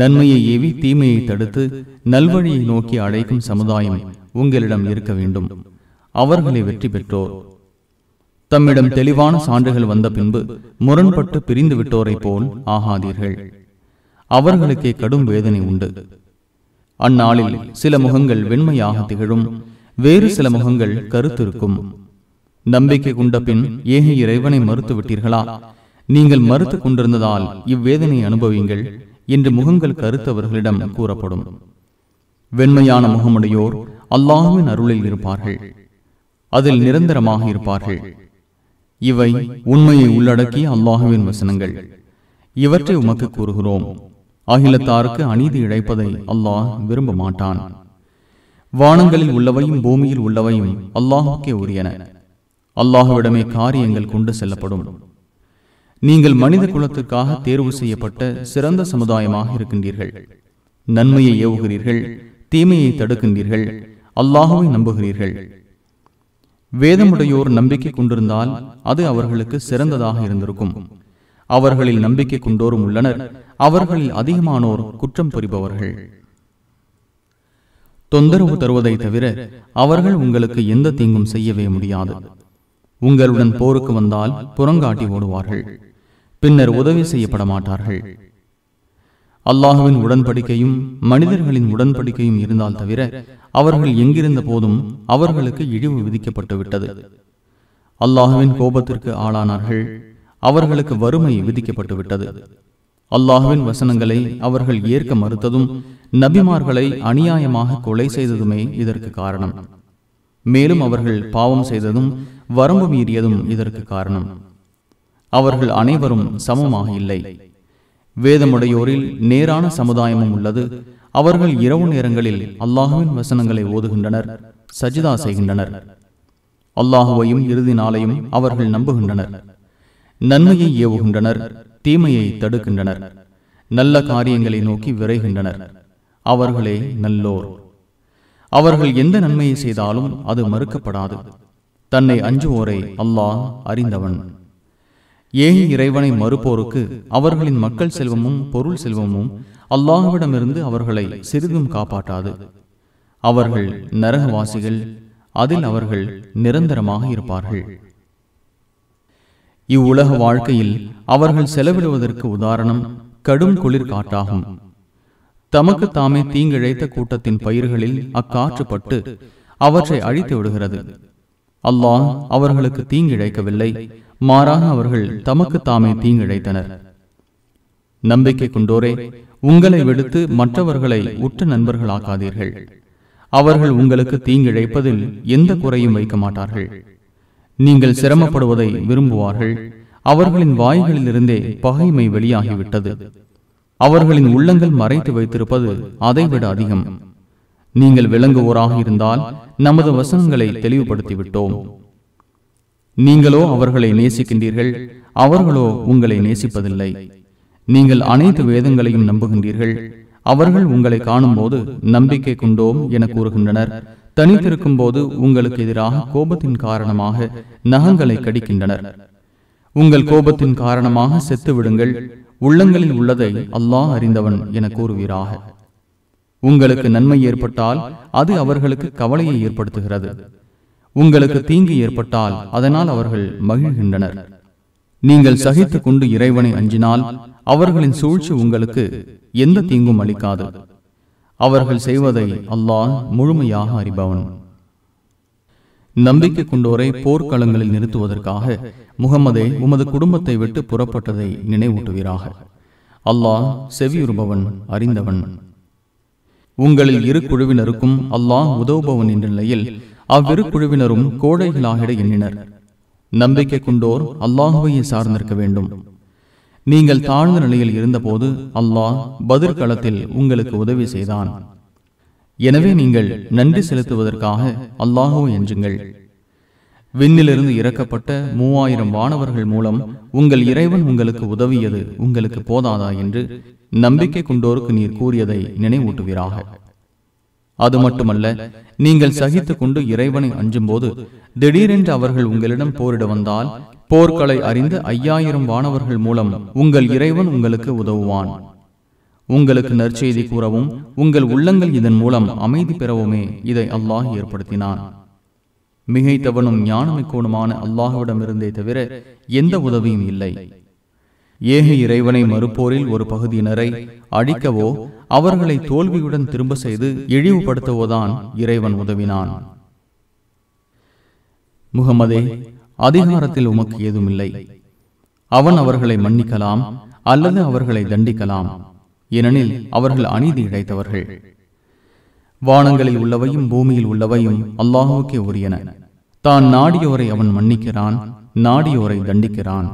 நன்மையை ஏவி தீமையை தடுத்து நல்வழியை நோக்கி அழைக்கும் சமுதாயம் உங்களிடம் இருக்க வேண்டும் அவர்களை வெற்றி பெற்றோர் தம்மிடம் தெளிவான சான்றுகள் வந்த பின்பு முரண்பட்டு பிரிந்து விட்டோரை போல் ஆகாதீர்கள் அவர்களுக்கே கடும் வேதனை உண்டு அந்நாளில் சில முகங்கள் வெண்மையாக திகழும் வேறு சில முகங்கள் கருத்திருக்கும் நம்பிக்கை கொண்ட பின் ஏக இறைவனை மறுத்து விட்டீர்களா நீங்கள் மறுத்து கொண்டிருந்ததால் இவ்வேதனை அனுபவியுங்கள் என்று முகங்கள் கருத்தவர்களிடம் கூறப்படும் வெண்மையான முகமுடையோர் அல்லாஹுவின் அருளில் இருப்பார்கள் அதில் நிரந்தரமாக இருப்பார்கள் இவை உண்மையை உள்ளடக்கி அல்லாஹுவின் வசனங்கள் இவற்றை உமக்கு கூறுகிறோம் அகிலத்தாருக்கு அநீதி இழைப்பதை அல்லாஹ் விரும்ப மாட்டான் வானங்களில் உள்ளவையும் பூமியில் உள்ளவையும் அல்லாஹுக்கே உரியன அல்லாஹுவிடமே காரியங்கள் கொண்டு செல்லப்படும் நீங்கள் மனித குலத்திற்காக தேர்வு செய்யப்பட்ட சிறந்த சமுதாயமாக இருக்கின்றீர்கள் நன்மையை ஏவுகிறீர்கள் தீமையை தடுக்கின்றீர்கள் அல்லாஹுவை நம்புகிறீர்கள் வேதமுடையோர் நம்பிக்கை கொண்டிருந்தால் அது அவர்களுக்கு சிறந்ததாக இருந்திருக்கும் அவர்களில் நம்பிக்கை கொண்டோரும் உள்ளனர் அவர்களில் அதிகமானோர் குற்றம் புரிபவர்கள் தொந்தரவு தருவதை தவிர அவர்கள் உங்களுக்கு எந்த தீங்கும் செய்யவே முடியாது உங்களுடன் போருக்கு வந்தால் புறங்காட்டி ஓடுவார்கள் பின்னர் உதவி செய்யப்பட மாட்டார்கள் அல்லாஹுவின் உடன்படிக்கையும் மனிதர்களின் உடன்படிக்கையும் இருந்தால் தவிர அவர்கள் எங்கிருந்த போதும் அவர்களுக்கு இழிவு விதிக்கப்பட்டு விட்டது அல்லாஹுவின் கோபத்திற்கு ஆளானார்கள் அவர்களுக்கு வறுமை விதிக்கப்பட்டு விட்டது அல்லாஹுவின் வசனங்களை அவர்கள் ஏற்க மறுத்ததும் நபிமார்களை அநியாயமாக கொலை செய்ததுமே இதற்கு காரணம் மேலும் அவர்கள் பாவம் செய்ததும் வரம்பு மீறியதும் இதற்கு காரணம் அவர்கள் அனைவரும் சமமாக இல்லை வேதமுடையோரில் நேரான சமுதாயமும் உள்ளது அவர்கள் இரவு நேரங்களில் அல்லாஹுவின் வசனங்களை ஓதுகின்றனர் சஜிதா செய்கின்றனர் அல்லாஹுவையும் இறுதி நாளையும் அவர்கள் நம்புகின்றனர் நன்மையை ஏவுகின்றனர் தீமையை தடுக்கின்றனர் நல்ல காரியங்களை நோக்கி விரைகின்றனர் அவர்களே நல்லோர் அவர்கள் எந்த நன்மையை செய்தாலும் அது மறுக்கப்படாது தன்னை அஞ்சுவோரை அல்லாஹ் அறிந்தவன் ஏன் இறைவனை மறுப்போருக்கு அவர்களின் மக்கள் செல்வமும் பொருள் செல்வமும் அல்லாஹுவிடமிருந்து அவர்களை சிறிதும் காப்பாற்றாது அவர்கள் நரகவாசிகள் அதில் அவர்கள் நிரந்தரமாக இருப்பார்கள் இவ்வுலக வாழ்க்கையில் அவர்கள் செலவிடுவதற்கு உதாரணம் கடும் குளிர் காற்றாகும் தமக்கு தாமே தீங்கிழைத்த கூட்டத்தின் பயிர்களில் அக்காற்றுப்பட்டு அவற்றை அழித்து விடுகிறது அல்லாஹ் அவர்களுக்கு தீங்கிழைக்கவில்லை மாறாக அவர்கள் தமக்கு தாமே தீங்கிழைத்தனர் நம்பிக்கை கொண்டோரே உங்களை விடுத்து மற்றவர்களை உற்ற நண்பர்களாக்காதீர்கள் அவர்கள் உங்களுக்கு தீங்கிழைப்பதில் எந்த குறையும் வைக்க மாட்டார்கள் நீங்கள் சிரமப்படுவதை விரும்புவார்கள் அவர்களின் வாய்களிலிருந்தே பகைமை வெளியாகிவிட்டது அவர்களின் உள்ளங்கள் மறைத்து வைத்திருப்பது அதைவிட அதிகம் நீங்கள் விளங்குவோராக இருந்தால் நமது வசனங்களை தெளிவுபடுத்திவிட்டோம் நீங்களோ அவர்களை நேசிக்கின்றீர்கள் அவர்களோ உங்களை நேசிப்பதில்லை நீங்கள் அனைத்து வேதங்களையும் நம்புகின்றீர்கள் அவர்கள் உங்களை காணும் போது நம்பிக்கை கொண்டோம் என கூறுகின்றனர் தனித்திருக்கும் போது உங்களுக்கு எதிராக கோபத்தின் காரணமாக நகங்களை கடிக்கின்றனர் உங்கள் கோபத்தின் காரணமாக செத்து விடுங்கள் உள்ளங்களில் உள்ளதை அல்லாஹ் அறிந்தவன் என கூறுவீராக உங்களுக்கு நன்மை ஏற்பட்டால் அது அவர்களுக்கு கவலையை ஏற்படுத்துகிறது உங்களுக்கு தீங்கு ஏற்பட்டால் அதனால் அவர்கள் மகிழ்கின்றனர் நீங்கள் சகித்துக் கொண்டு இறைவனை அஞ்சினால் அவர்களின் சூழ்ச்சி உங்களுக்கு எந்த தீங்கும் அளிக்காது அவர்கள் செய்வதை அல்லாஹ் முழுமையாக அறிபவன் நம்பிக்கை கொண்டோரை போர்க்களங்களில் நிறுத்துவதற்காக முகமதே உமது குடும்பத்தை விட்டு புறப்பட்டதை நினைவூட்டுகிறார்கள் அல்லாஹ் செவியுறுபவன் அறிந்தவன் உங்களில் இரு குழுவினருக்கும் அல்லாஹ் உதவுபவன் என்ற நிலையில் அவ்விரு குழுவினரும் கோடைகளாக எண்ணினர் நம்பிக்கை கொண்டோர் அல்லாஹுவையே சார்ந்திருக்க வேண்டும் நீங்கள் தாழ்ந்த நிலையில் இருந்தபோது அல்லாஹ் பதிர்களத்தில் உங்களுக்கு உதவி செய்தான் எனவே நீங்கள் நன்றி செலுத்துவதற்காக அல்லாஹோ என்றுங்கள் விண்ணிலிருந்து இறக்கப்பட்ட மூவாயிரம் வானவர்கள் மூலம் உங்கள் இறைவன் உங்களுக்கு உதவியது உங்களுக்கு போதாதா என்று நம்பிக்கை கொண்டோருக்கு நீர் கூறியதை நினைவூட்டுவீராக அது மட்டுமல்ல நீங்கள் சகித்துக் கொண்டு இறைவனை அஞ்சும் போது திடீரென்று அவர்கள் உங்களிடம் போரிட வந்தால் போர்க்களை அறிந்து ஐயாயிரம் வானவர்கள் மூலம் உங்கள் இறைவன் உங்களுக்கு உதவுவான் உங்களுக்கு நற்செய்தி கூறவும் உங்கள் உள்ளங்கள் இதன் மூலம் அமைதி பெறவுமே இதை அல்லாஹ் ஏற்படுத்தினான் மிகைத்தவனும் ஞானமிக்கோனுமான அல்லாஹுவிடமிருந்தே தவிர எந்த உதவியும் இல்லை ஏக இறைவனை மறுப்போரில் ஒரு பகுதியினரை அழிக்கவோ அவர்களை தோல்வியுடன் திரும்ப செய்து இழிவுபடுத்தவோதான் இறைவன் உதவினான் முகமதே அதிகாரத்தில் உமக்கு ஏதுமில்லை அவன் அவர்களை மன்னிக்கலாம் அல்லது அவர்களை தண்டிக்கலாம் ஏனெனில் அவர்கள் அநீதி இழைத்தவர்கள் வானங்களில் உள்ளவையும் பூமியில் உள்ளவையும் அல்லாஹுக்கே உரியன தான் நாடியோரை அவன் மன்னிக்கிறான் நாடியோரை தண்டிக்கிறான்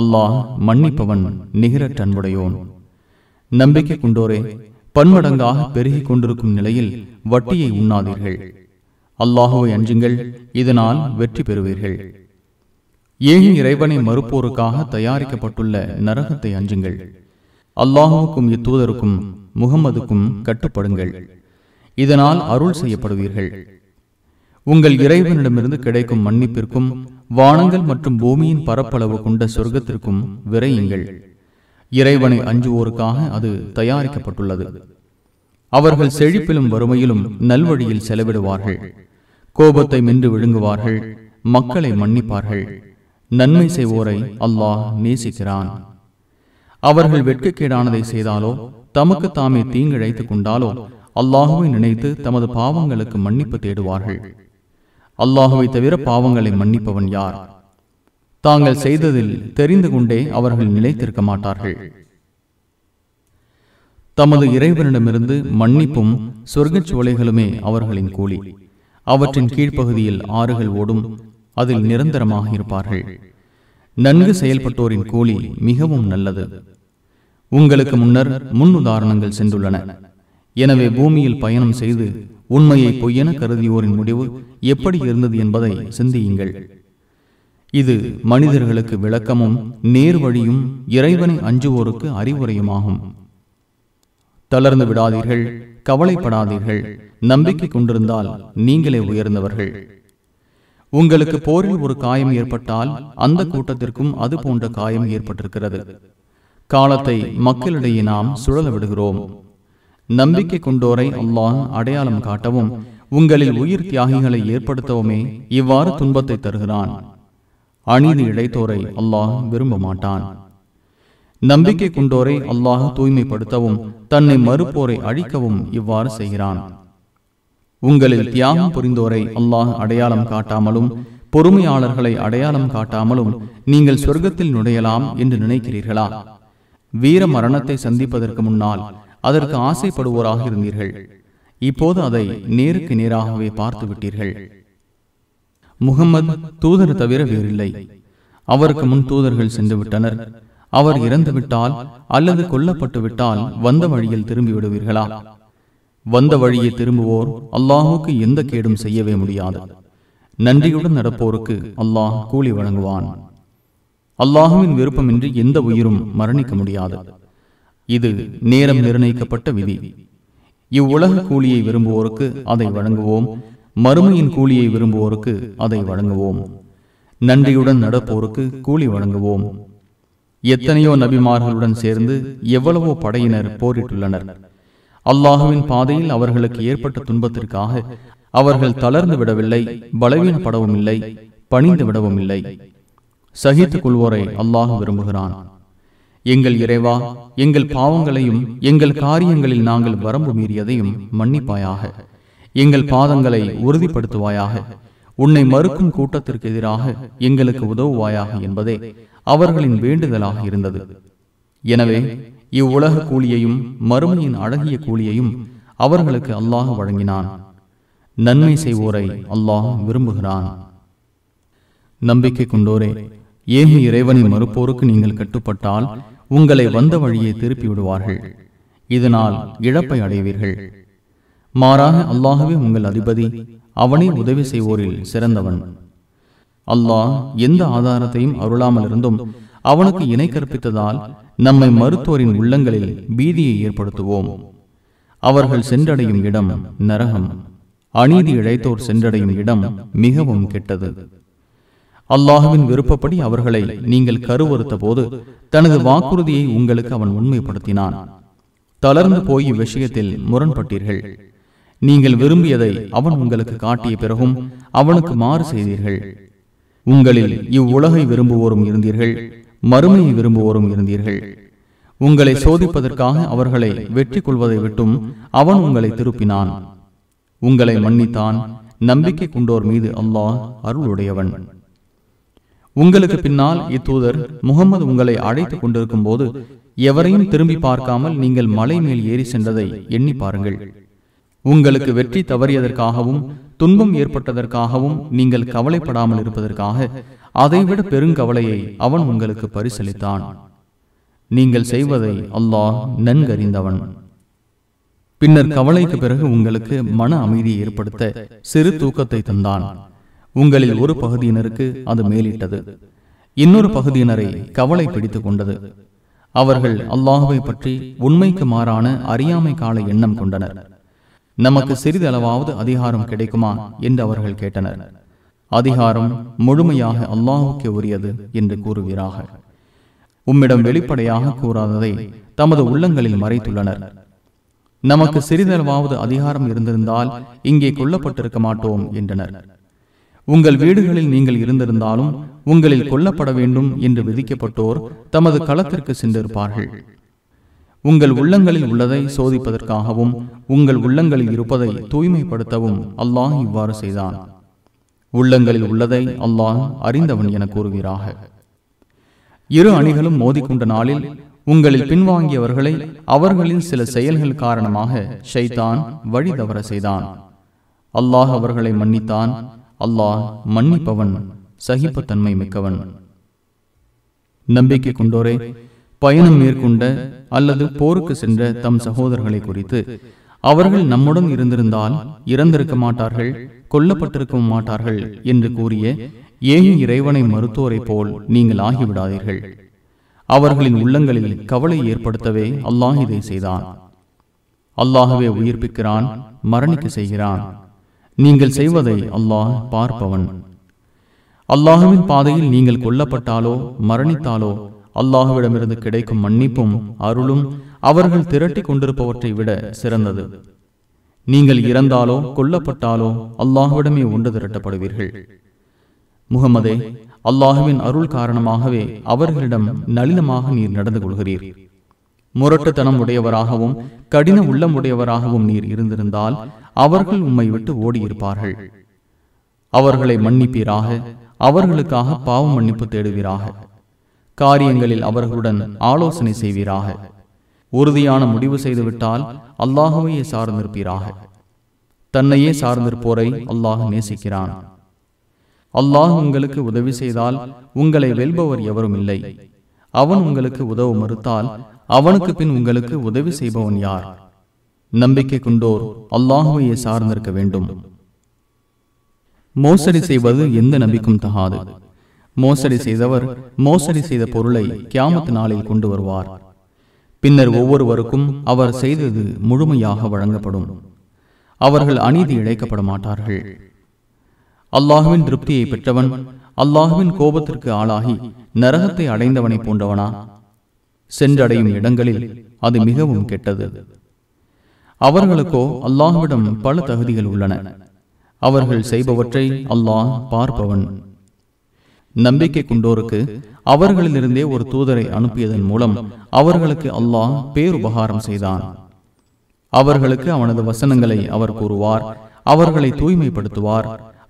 அல்லாஹ் மன்னிப்பவன் நிகரற்ற அன்புடையோன் நம்பிக்கை கொண்டோரே பன்மடங்காக பெருகிக் கொண்டிருக்கும் நிலையில் வட்டியை உண்ணாதீர்கள் அல்லாஹுவை அஞ்சுங்கள் இதனால் வெற்றி பெறுவீர்கள் ஏழு இறைவனை மறுப்போருக்காக தயாரிக்கப்பட்டுள்ள நரகத்தை அஞ்சுங்கள் அல்லாஹுவுக்கும் இத்தூதருக்கும் முகமதுக்கும் கட்டுப்படுங்கள் இதனால் அருள் செய்யப்படுவீர்கள் உங்கள் இறைவனிடமிருந்து கிடைக்கும் மன்னிப்பிற்கும் வானங்கள் மற்றும் பூமியின் பரப்பளவு கொண்ட சொர்க்கத்திற்கும் விரையுங்கள் இறைவனை அஞ்சுவோருக்காக அது தயாரிக்கப்பட்டுள்ளது அவர்கள் செழிப்பிலும் வறுமையிலும் நல்வழியில் செலவிடுவார்கள் கோபத்தை மென்று விழுங்குவார்கள் மக்களை மன்னிப்பார்கள் நன்மை செய்வோரை அல்லாஹ் நேசிக்கிறான் அவர்கள் வெட்கக்கேடானதை செய்தாலோ தமக்கு தாமே தீங்கிழைத்துக் கொண்டாலோ அல்லாஹுவை நினைத்து தமது பாவங்களுக்கு மன்னிப்பு தேடுவார்கள் அல்லாஹுவை தவிர பாவங்களை மன்னிப்பவன் யார் தாங்கள் செய்ததில் தெரிந்து கொண்டே அவர்கள் நிலைத்திருக்க மாட்டார்கள் தமது இறைவனிடமிருந்து மன்னிப்பும் சொர்க்கச் சோலைகளுமே அவர்களின் கூலி அவற்றின் கீழ்ப்பகுதியில் ஆறுகள் ஓடும் அதில் நிரந்தரமாக இருப்பார்கள் நன்கு செயல்பட்டோரின் கூலி மிகவும் நல்லது உங்களுக்கு முன்னர் முன் உதாரணங்கள் சென்றுள்ளன எனவே பூமியில் பயணம் செய்து உண்மையை பொய்யென கருதியோரின் முடிவு எப்படி இருந்தது என்பதை சிந்தியுங்கள் இது மனிதர்களுக்கு விளக்கமும் நேர் வழியும் இறைவனை அஞ்சுவோருக்கு அறிவுரையுமாகும் தளர்ந்து விடாதீர்கள் கவலைப்படாதீர்கள் நம்பிக்கை கொண்டிருந்தால் நீங்களே உயர்ந்தவர்கள் உங்களுக்கு போரில் ஒரு காயம் ஏற்பட்டால் அந்த கூட்டத்திற்கும் அது போன்ற காயம் ஏற்பட்டிருக்கிறது காலத்தை மக்களிடையே நாம் சுழல விடுகிறோம் நம்பிக்கை கொண்டோரை அல்லாஹ் அடையாளம் காட்டவும் உங்களில் உயிர் தியாகிகளை ஏற்படுத்தவுமே இவ்வாறு துன்பத்தை தருகிறான் அணிந்து இழைத்தோரை அல்லாஹ் விரும்ப மாட்டான் நம்பிக்கை கொண்டோரை அல்லாஹ் தூய்மைப்படுத்தவும் தன்னை மறுப்போரை அழிக்கவும் இவ்வாறு செய்கிறான் உங்களில் தியாகம் புரிந்தோரை அல்லாஹ் அடையாளம் காட்டாமலும் பொறுமையாளர்களை அடையாளம் காட்டாமலும் நீங்கள் சொர்க்கத்தில் நுழையலாம் என்று நினைக்கிறீர்களா வீர மரணத்தை சந்திப்பதற்கு முன்னால் அதற்கு ஆசைப்படுவோராக இருந்தீர்கள் இப்போது அதை நேருக்கு நேராகவே பார்த்து விட்டீர்கள் முகமது தூதர் தவிர வேறில்லை அவருக்கு முன் தூதர்கள் சென்று விட்டனர் அவர் இறந்துவிட்டால் அல்லது கொல்லப்பட்டு விட்டால் வந்த வழியில் திரும்பி விடுவீர்களா வந்த வழியை திரும்புவோர் அல்லாஹுக்கு எந்த கேடும் செய்யவே முடியாது நன்றியுடன் நடப்போருக்கு அல்லாஹ் கூலி வழங்குவான் அல்லாஹுவின் விருப்பமின்றி எந்த உயிரும் மரணிக்க முடியாது இது நேரம் நிர்ணயிக்கப்பட்ட விதி இவ்வுலக கூலியை விரும்புவோருக்கு அதை வழங்குவோம் மறுமையின் கூலியை விரும்புவோருக்கு அதை வழங்குவோம் நன்றியுடன் நடப்போருக்கு கூலி வழங்குவோம் எத்தனையோ நபிமார்களுடன் சேர்ந்து எவ்வளவோ படையினர் போரிட்டுள்ளனர் அல்லாஹுவின் பாதையில் அவர்களுக்கு ஏற்பட்ட துன்பத்திற்காக அவர்கள் தளர்ந்து விடவில்லை பலவீனப்படவும் இல்லை பணிந்து விடவும் இல்லை சகித்துக் கொள்வோரை அல்லாஹ் விரும்புகிறான் எங்கள் இறைவா எங்கள் பாவங்களையும் எங்கள் காரியங்களில் நாங்கள் வரம்பு மீறியதையும் மன்னிப்பாயாக எங்கள் பாதங்களை உறுதிப்படுத்துவாயாக உன்னை மறுக்கும் கூட்டத்திற்கு எதிராக எங்களுக்கு உதவுவாயாக என்பதே அவர்களின் வேண்டுதலாக இருந்தது எனவே இவ்வுலக கூலியையும் மறுமையின் அழகிய கூலியையும் அவர்களுக்கு அல்லாஹ் வழங்கினான் நன்மை செய்வோரை அல்லாஹ் விரும்புகிறான் நம்பிக்கை கொண்டோரே ஏக இறைவனை மறுப்போருக்கு நீங்கள் கட்டுப்பட்டால் உங்களை வந்த வழியை திருப்பி விடுவார்கள் இதனால் இழப்பை அடைவீர்கள் மாறாக அல்லாகவே உங்கள் அதிபதி அவனை உதவி செய்வோரில் சிறந்தவன் அல்லாஹ் எந்த ஆதாரத்தையும் அருளாமல் இருந்தும் அவனுக்கு இணை கற்பித்ததால் நம்மை மருத்துவரின் உள்ளங்களில் பீதியை ஏற்படுத்துவோம் அவர்கள் சென்றடையும் இடம் நரகம் அநீதி இழைத்தோர் சென்றடையும் இடம் மிகவும் கெட்டது அல்லாஹுவின் விருப்பப்படி அவர்களை நீங்கள் கருவறுத்த போது தனது வாக்குறுதியை உங்களுக்கு அவன் உண்மைப்படுத்தினான் தளர்ந்து போய் இவ்விஷயத்தில் முரண்பட்டீர்கள் நீங்கள் விரும்பியதை அவன் உங்களுக்கு காட்டிய பிறகும் அவனுக்கு மாறு செய்தீர்கள் உங்களில் இவ்வுலகை விரும்புவோரும் இருந்தீர்கள் மறுமையை விரும்புவோரும் இருந்தீர்கள் உங்களை சோதிப்பதற்காக அவர்களை வெற்றி கொள்வதை விட்டும் அவன் உங்களை திருப்பினான் உங்களை மன்னித்தான் நம்பிக்கை கொண்டோர் மீது அல்லாஹ் அருளுடையவன் உங்களுக்கு பின்னால் இத்தூதர் முகமது உங்களை அழைத்துக் கொண்டிருக்கும் போது எவரையும் திரும்பி பார்க்காமல் நீங்கள் மலை மேல் ஏறி சென்றதை எண்ணி பாருங்கள் உங்களுக்கு வெற்றி தவறியதற்காகவும் துன்பம் ஏற்பட்டதற்காகவும் நீங்கள் கவலைப்படாமல் இருப்பதற்காக அதைவிட பெருங்கவலையை அவன் உங்களுக்கு பரிசளித்தான் நீங்கள் செய்வதை அல்லாஹ் நன்கறிந்தவன் பின்னர் கவலைக்கு பிறகு உங்களுக்கு மன அமைதியை ஏற்படுத்த சிறு தூக்கத்தை தந்தான் உங்களில் ஒரு பகுதியினருக்கு அது மேலிட்டது இன்னொரு பகுதியினரை கவலை பிடித்துக் கொண்டது அவர்கள் அல்லாஹுவை பற்றி உண்மைக்கு மாறான அறியாமை கால எண்ணம் கொண்டனர் நமக்கு சிறிதளவாவது அதிகாரம் கிடைக்குமா என்று அவர்கள் கேட்டனர் அதிகாரம் முழுமையாக அல்லாஹுக்கே உரியது என்று கூறுவீராக உம்மிடம் வெளிப்படையாக கூறாததை தமது உள்ளங்களில் மறைத்துள்ளனர் நமக்கு சிறிதளவாவது அதிகாரம் இருந்திருந்தால் இங்கே கொல்லப்பட்டிருக்க மாட்டோம் என்றனர் உங்கள் வீடுகளில் நீங்கள் இருந்திருந்தாலும் உங்களில் கொல்லப்பட வேண்டும் என்று விதிக்கப்பட்டோர் தமது களத்திற்கு சென்றிருப்பார்கள் உங்கள் உள்ளங்களில் உள்ளதை சோதிப்பதற்காகவும் உங்கள் உள்ளங்களில் இருப்பதை தூய்மைப்படுத்தவும் அல்லாஹ் இவ்வாறு செய்தான் உள்ளங்களில் உள்ளதை அல்லாஹ் அறிந்தவன் என கூறுகிறாக இரு அணிகளும் மோதிக்கொண்ட நாளில் உங்களில் பின்வாங்கியவர்களை அவர்களின் சில செயல்கள் காரணமாக ஷைதான் வழி தவற செய்தான் அல்லாஹ் அவர்களை மன்னித்தான் அல்லாஹ் மன்னிப்பவன் சகிப்புத்தன்மை மிக்கவன் நம்பிக்கை கொண்டோரே பயணம் மேற்கொண்ட அல்லது போருக்கு சென்ற தம் சகோதரர்களை குறித்து அவர்கள் நம்முடன் இருந்திருந்தால் இறந்திருக்க மாட்டார்கள் கொல்லப்பட்டிருக்க மாட்டார்கள் என்று கூறிய ஏழு இறைவனை மருத்துவரை போல் நீங்கள் ஆகிவிடாதீர்கள் அவர்களின் உள்ளங்களில் கவலை ஏற்படுத்தவே அல்லாஹ் இதை செய்தான் அல்லாகவே உயிர்ப்பிக்கிறான் மரணிக்க செய்கிறான் நீங்கள் செய்வதை அல்லாஹ் பார்ப்பவன் அல்லாஹுவின் பாதையில் நீங்கள் கொல்லப்பட்டாலோ மரணித்தாலோ அல்லாஹுவிடமிருந்து கிடைக்கும் மன்னிப்பும் அருளும் அவர்கள் திரட்டி கொண்டிருப்பவற்றை விட சிறந்தது நீங்கள் இறந்தாலோ கொல்லப்பட்டாலோ அல்லாஹுவிடமே ஒன்று திரட்டப்படுவீர்கள் முகமதே அல்லாஹுவின் அருள் காரணமாகவே அவர்களிடம் நளினமாக நீர் நடந்து கொள்கிறீர்கள் முரட்டுத்தனம் உடையவராகவும் கடின உடையவராகவும் நீர் இருந்திருந்தால் அவர்கள் உம்மை விட்டு ஓடியிருப்பார்கள் அவர்களை மன்னிப்பீராக அவர்களுக்காக பாவ மன்னிப்பு தேடுவீராக காரியங்களில் அவர்களுடன் ஆலோசனை செய்வீராக உறுதியான முடிவு செய்துவிட்டால் அல்லாஹவையே சார்ந்திருப்பீராக தன்னையே சார்ந்திருப்போரை அல்லாஹ் நேசிக்கிறான் அல்லாஹ் உங்களுக்கு உதவி செய்தால் உங்களை வெல்பவர் எவரும் இல்லை அவன் உங்களுக்கு உதவ மறுத்தால் அவனுக்கு பின் உங்களுக்கு உதவி செய்பவன் யார் நம்பிக்கை கொண்டோர் அல்லாஹுவையே சார்ந்திருக்க வேண்டும் மோசடி செய்வது எந்த நம்பிக்கும் தகாது மோசடி செய்தவர் மோசடி செய்த பொருளை கியாமத்து நாளில் கொண்டு வருவார் பின்னர் ஒவ்வொருவருக்கும் அவர் செய்தது முழுமையாக வழங்கப்படும் அவர்கள் அநீதி இழைக்கப்பட மாட்டார்கள் அல்லாஹுவின் திருப்தியை பெற்றவன் அல்லாஹுவின் கோபத்திற்கு ஆளாகி நரகத்தை அடைந்தவனை போன்றவனா சென்றடையும் இடங்களில் அது மிகவும் கெட்டது அவர்களுக்கோ அல்லாஹுவிடம் பல தகுதிகள் உள்ளன அவர்கள் செய்பவற்றை அல்லாஹ் பார்ப்பவன் நம்பிக்கை கொண்டோருக்கு அவர்களிலிருந்தே ஒரு தூதரை அனுப்பியதன் மூலம் அவர்களுக்கு அல்லாஹ் பேருபகாரம் செய்தான் அவர்களுக்கு அவனது வசனங்களை அவர் கூறுவார் அவர்களை தூய்மைப்படுத்துவார்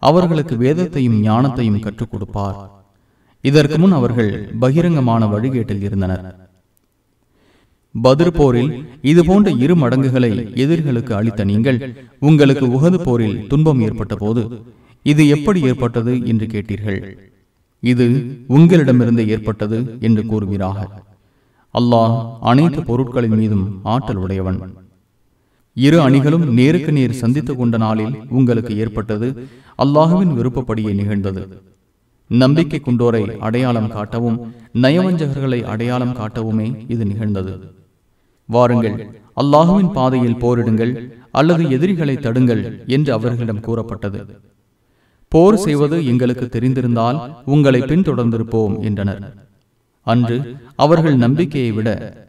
அவர்களுக்கு வேதத்தையும் ஞானத்தையும் கற்றுக் கொடுப்பார் இதற்கு முன் அவர்கள் பகிரங்கமான வழிகேட்டில் இருந்தனர் பதிர் போரில் இதுபோன்ற இரு மடங்குகளை எதிர்களுக்கு அளித்த நீங்கள் உங்களுக்கு உகது போரில் துன்பம் ஏற்பட்ட போது இது எப்படி ஏற்பட்டது என்று கேட்டீர்கள் இது உங்களிடமிருந்து ஏற்பட்டது என்று கூறுகிறாக அல்லாஹ் அனைத்து பொருட்களின் மீதும் ஆற்றல் உடையவன் இரு அணிகளும் நேருக்கு நேர் சந்தித்து கொண்ட நாளில் உங்களுக்கு ஏற்பட்டது அல்லாஹுவின் விருப்பப்படியே நிகழ்ந்தது நம்பிக்கை கொண்டோரை அடையாளம் காட்டவும் நயவஞ்சகர்களை அடையாளம் காட்டவுமே இது நிகழ்ந்தது வாருங்கள் அல்லாஹுவின் பாதையில் போரிடுங்கள் அல்லது எதிரிகளை தடுங்கள் என்று அவர்களிடம் கூறப்பட்டது போர் செய்வது எங்களுக்கு தெரிந்திருந்தால் உங்களை பின்தொடர்ந்திருப்போம் என்றனர் அன்று அவர்கள் நம்பிக்கையை விட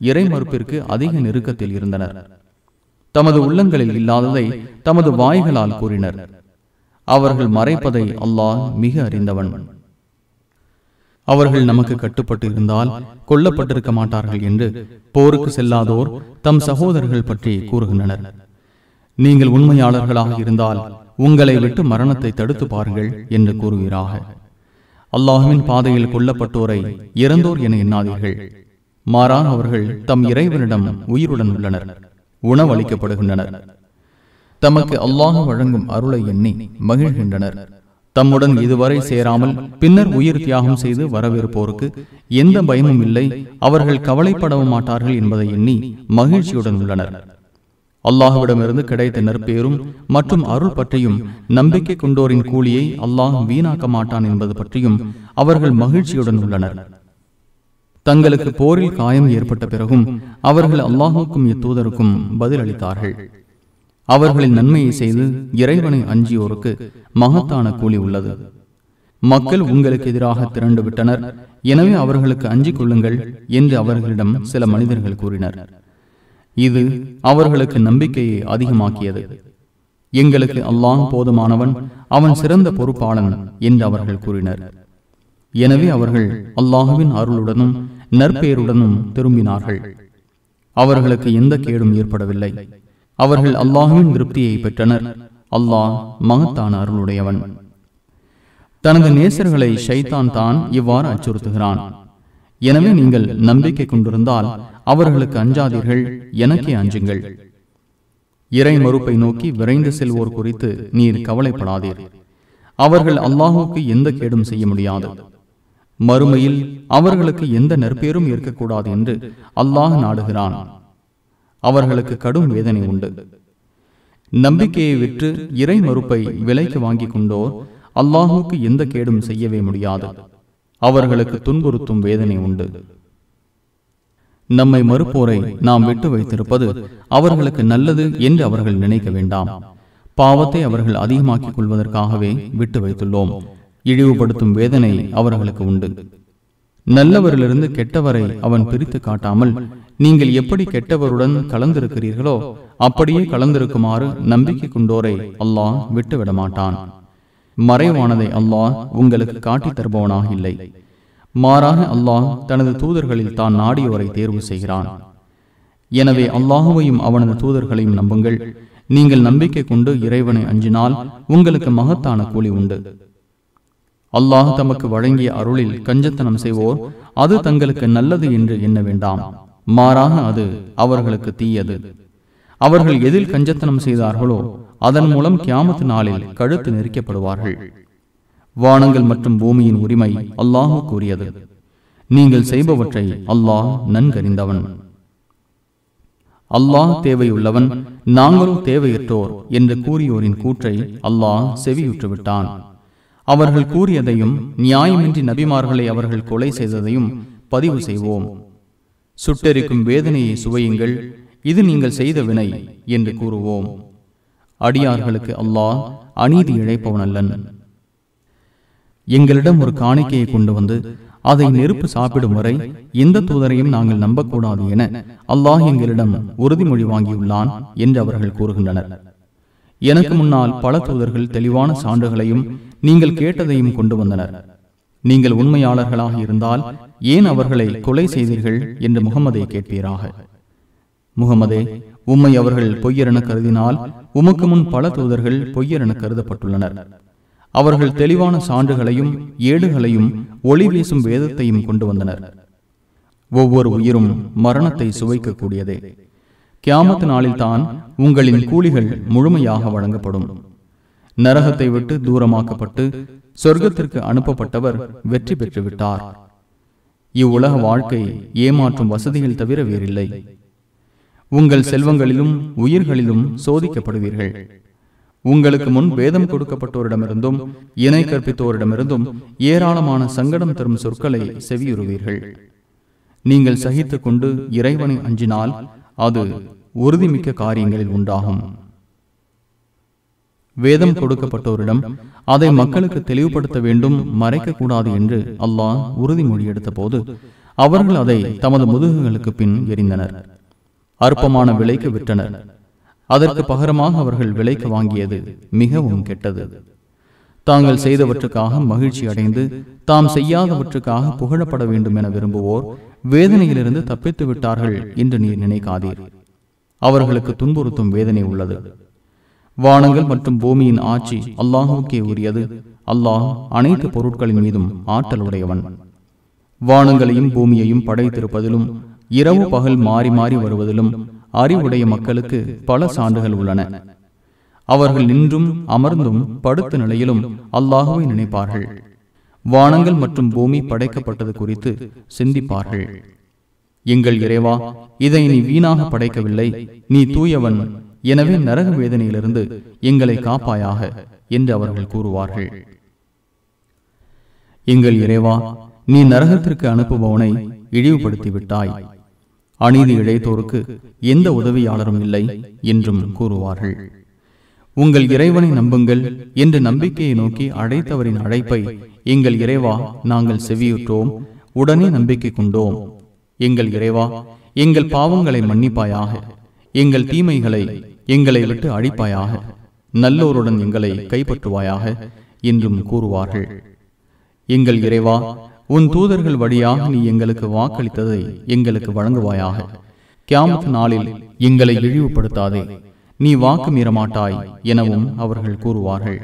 இறை மறுப்பிற்கு அதிக நெருக்கத்தில் இருந்தனர் தமது உள்ளங்களில் இல்லாததை தமது வாய்களால் கூறினர் அவர்கள் மறைப்பதை அல்லாஹ் மிக அறிந்தவன் அவர்கள் நமக்கு கட்டுப்பட்டு இருந்தால் கொல்லப்பட்டிருக்க மாட்டார்கள் என்று போருக்கு செல்லாதோர் தம் சகோதரர்கள் பற்றி கூறுகின்றனர் நீங்கள் உண்மையாளர்களாக இருந்தால் உங்களை விட்டு மரணத்தை தடுத்து பாருங்கள் என்று கூறுகிறாக அல்லாஹுவின் பாதையில் கொல்லப்பட்டோரை இறந்தோர் என எண்ணாதீர்கள் மாறா அவர்கள் தம் இறைவனிடம் உயிருடன் உள்ளனர் உணவளிக்கப்படுகின்றனர் தமக்கு அல்லாஹ் வழங்கும் அருளை எண்ணி மகிழ்கின்றனர் தம்முடன் இதுவரை சேராமல் பின்னர் உயிர் தியாகம் செய்து வரவிருப்போருக்கு எந்த பயமும் இல்லை அவர்கள் கவலைப்படவும் மாட்டார்கள் என்பதை எண்ணி மகிழ்ச்சியுடன் உள்ளனர் அல்லாஹுவிடமிருந்து கிடைத்த நற்பேரும் மற்றும் அருள் பற்றியும் நம்பிக்கை கொண்டோரின் கூலியை அல்லாஹ் வீணாக்க மாட்டான் என்பது பற்றியும் அவர்கள் மகிழ்ச்சியுடன் உள்ளனர் தங்களுக்கு போரில் காயம் ஏற்பட்ட பிறகும் அவர்கள் அல்லாஹுக்கும் இத்தூதருக்கும் பதிலளித்தார்கள் அவர்களின் நன்மையை செய்து இறைவனை அஞ்சியோருக்கு மகத்தான கூலி உள்ளது மக்கள் உங்களுக்கு எதிராக திரண்டு விட்டனர் எனவே அவர்களுக்கு அஞ்சிக் கொள்ளுங்கள் என்று அவர்களிடம் சில மனிதர்கள் கூறினர் இது அவர்களுக்கு நம்பிக்கையை அதிகமாக்கியது எங்களுக்கு அல்லாங் போதுமானவன் அவன் சிறந்த பொறுப்பாளன் என்று அவர்கள் கூறினர் எனவே அவர்கள் அல்லாஹுவின் அருளுடனும் நற்பெயருடனும் திரும்பினார்கள் அவர்களுக்கு எந்த கேடும் ஏற்படவில்லை அவர்கள் அல்லாஹுவின் திருப்தியை பெற்றனர் அல்லாஹ் மகத்தான அருளுடையவன் தனது நேசர்களை ஷைத்தான் தான் இவ்வாறு அச்சுறுத்துகிறான் எனவே நீங்கள் நம்பிக்கை கொண்டிருந்தால் அவர்களுக்கு அஞ்சாதீர்கள் எனக்கே அஞ்சுங்கள் இறை மறுப்பை நோக்கி விரைந்து செல்வோர் குறித்து நீர் கவலைப்படாதீர் அவர்கள் அல்லாஹுக்கு எந்த கேடும் செய்ய முடியாது மறுமையில் அவர்களுக்கு எந்த நற்பேரும் இருக்கக்கூடாது என்று அல்லாஹ் நாடுகிறான் அவர்களுக்கு கடும் வேதனை உண்டு நம்பிக்கையை விற்று இறை மறுப்பை விலைக்கு வாங்கிக் கொண்டோர் அல்லாஹுக்கு எந்த கேடும் செய்யவே முடியாது அவர்களுக்கு துன்புறுத்தும் வேதனை உண்டு நம்மை மறுப்போரை நாம் விட்டு வைத்திருப்பது அவர்களுக்கு நல்லது என்று அவர்கள் நினைக்க வேண்டாம் பாவத்தை அவர்கள் அதிகமாக்கிக் கொள்வதற்காகவே விட்டு வைத்துள்ளோம் இழிவுபடுத்தும் வேதனை அவர்களுக்கு உண்டு நல்லவரிலிருந்து கெட்டவரை அவன் பிரித்து காட்டாமல் நீங்கள் எப்படி கெட்டவருடன் கலந்திருக்கிறீர்களோ அப்படியே கலந்திருக்குமாறு நம்பிக்கை கொண்டோரை அல்லாஹ் விட்டுவிட மாட்டான் மறைவானதை அல்லாஹ் உங்களுக்கு காட்டித் தருபவனாக இல்லை மாறாக அல்லாஹ் தனது தூதர்களில் தான் நாடியோரை தேர்வு செய்கிறான் எனவே அல்லாஹுவையும் அவனது தூதர்களையும் நம்புங்கள் நீங்கள் நம்பிக்கை கொண்டு இறைவனை அஞ்சினால் உங்களுக்கு மகத்தான கூலி உண்டு அல்லாஹ் தமக்கு வழங்கிய அருளில் கஞ்சத்தனம் செய்வோர் அது தங்களுக்கு நல்லது என்று எண்ண வேண்டாம் மாறாக அது அவர்களுக்கு தீயது அவர்கள் எதில் கஞ்சத்தனம் செய்தார்களோ அதன் மூலம் கியாமத்து நாளில் கழுத்து நெரிக்கப்படுவார்கள் வானங்கள் மற்றும் பூமியின் உரிமை அல்லாஹு கூறியது நீங்கள் செய்பவற்றை அல்லாஹ் நன்கறிந்தவன் அல்லாஹ் தேவையுள்ளவன் நாங்களும் தேவையற்றோர் என்று கூறியோரின் கூற்றை அல்லாஹ் செவியுற்றுவிட்டான் அவர்கள் கூறியதையும் நியாயமின்றி நபிமார்களை அவர்கள் கொலை செய்ததையும் பதிவு செய்வோம் சுட்டெரிக்கும் வேதனையை சுவையுங்கள் இது நீங்கள் செய்த வினை என்று கூறுவோம் அடியார்களுக்கு அல்லாஹ் அநீதி இழைப்பவன் அல்லன் எங்களிடம் ஒரு காணிக்கையை கொண்டு வந்து அதை நெருப்பு சாப்பிடும் வரை எந்த தூதரையும் நாங்கள் நம்பக்கூடாது என அல்லாஹ் எங்களிடம் உறுதிமொழி வாங்கியுள்ளான் என்று அவர்கள் கூறுகின்றனர் எனக்கு முன்னால் பல தூதர்கள் தெளிவான சான்றுகளையும் நீங்கள் கேட்டதையும் கொண்டு வந்தனர் நீங்கள் உண்மையாளர்களாக இருந்தால் ஏன் அவர்களை கொலை செய்தீர்கள் என்று முகமதை கேட்பீராக முகமதே உம்மை அவர்கள் பொய்யரென கருதினால் உமக்கு முன் பல தூதர்கள் பொய்யரென கருதப்பட்டுள்ளனர் அவர்கள் தெளிவான சான்றுகளையும் ஏடுகளையும் ஒளி வீசும் வேதத்தையும் கொண்டு வந்தனர் ஒவ்வொரு உயிரும் மரணத்தை சுவைக்கக்கூடியதே கியாமத்து நாளில் தான் உங்களின் கூலிகள் முழுமையாக வழங்கப்படும் நரகத்தை விட்டு தூரமாக்கப்பட்டு சொர்க்கத்திற்கு அனுப்பப்பட்டவர் வெற்றி பெற்று விட்டார் இவ்வுலக வாழ்க்கை ஏமாற்றும் வசதிகள் தவிர வேறில்லை உங்கள் செல்வங்களிலும் உயிர்களிலும் சோதிக்கப்படுவீர்கள் உங்களுக்கு முன் வேதம் கொடுக்கப்பட்டோரிடமிருந்தும் இணை கற்பித்தோரிடமிருந்தும் ஏராளமான சங்கடம் தரும் சொற்களை செவியுறுவீர்கள் நீங்கள் சகித்துக் கொண்டு இறைவனை அஞ்சினால் அது உறுதிமிக்க காரியங்களில் உண்டாகும் வேதம் கொடுக்கப்பட்டோரிடம் அதை மக்களுக்கு தெளிவுபடுத்த வேண்டும் கூடாது என்று அல்லாஹ் உறுதிமொழி எடுத்த போது அவர்கள் அதை தமது முதுகுகளுக்கு பின் எரிந்தனர் அற்பமான விலைக்கு விட்டனர் அதற்கு பகரமாக அவர்கள் விலைக்கு வாங்கியது மிகவும் கெட்டது தாங்கள் செய்தவற்றுக்காக மகிழ்ச்சி அடைந்து தாம் செய்யாதவற்றுக்காக புகழப்பட வேண்டும் என விரும்புவோர் வேதனையிலிருந்து தப்பித்து விட்டார்கள் என்று நீர் நினைக்காதீர் அவர்களுக்கு துன்புறுத்தும் வேதனை உள்ளது வானங்கள் மற்றும் பூமியின் ஆட்சி அல்லாஹுக்கே உரியது அல்லாஹ் அனைத்து பொருட்களின் மீதும் உடையவன் வானங்களையும் பூமியையும் படைத்திருப்பதிலும் இரவு பகல் மாறி மாறி வருவதிலும் அறிவுடைய மக்களுக்கு பல சான்றுகள் உள்ளன அவர்கள் நின்றும் அமர்ந்தும் படுத்த நிலையிலும் அல்லாஹுவை நினைப்பார்கள் வானங்கள் மற்றும் பூமி படைக்கப்பட்டது குறித்து சிந்திப்பார்கள் எங்கள் இறைவா இதை நீ வீணாக படைக்கவில்லை நீ தூயவன் எனவே நரக வேதனையிலிருந்து எங்களை காப்பாயாக என்று அவர்கள் கூறுவார்கள் எங்கள் இறைவா நீ நரகத்திற்கு அனுப்புபவனை இழிவுபடுத்தி விட்டாய் அநீதி இழைத்தோருக்கு எந்த உதவியாளரும் இல்லை என்றும் கூறுவார்கள் உங்கள் இறைவனை நம்புங்கள் என்று நம்பிக்கையை நோக்கி அழைத்தவரின் அழைப்பை எங்கள் இறைவா நாங்கள் செவியுற்றோம் உடனே நம்பிக்கை கொண்டோம் எங்கள் இறைவா எங்கள் பாவங்களை மன்னிப்பாயாக எங்கள் தீமைகளை எங்களை விட்டு அழிப்பாயாக நல்லோருடன் எங்களை கைப்பற்றுவாயாக என்றும் கூறுவார்கள் எங்கள் இறைவா உன் தூதர்கள் வழியாக நீ எங்களுக்கு வாக்களித்ததை எங்களுக்கு வழங்குவாயாக கியாமத் நாளில் எங்களை இழிவுபடுத்தாதே நீ வாக்கு மீறமாட்டாய் எனவும் அவர்கள் கூறுவார்கள்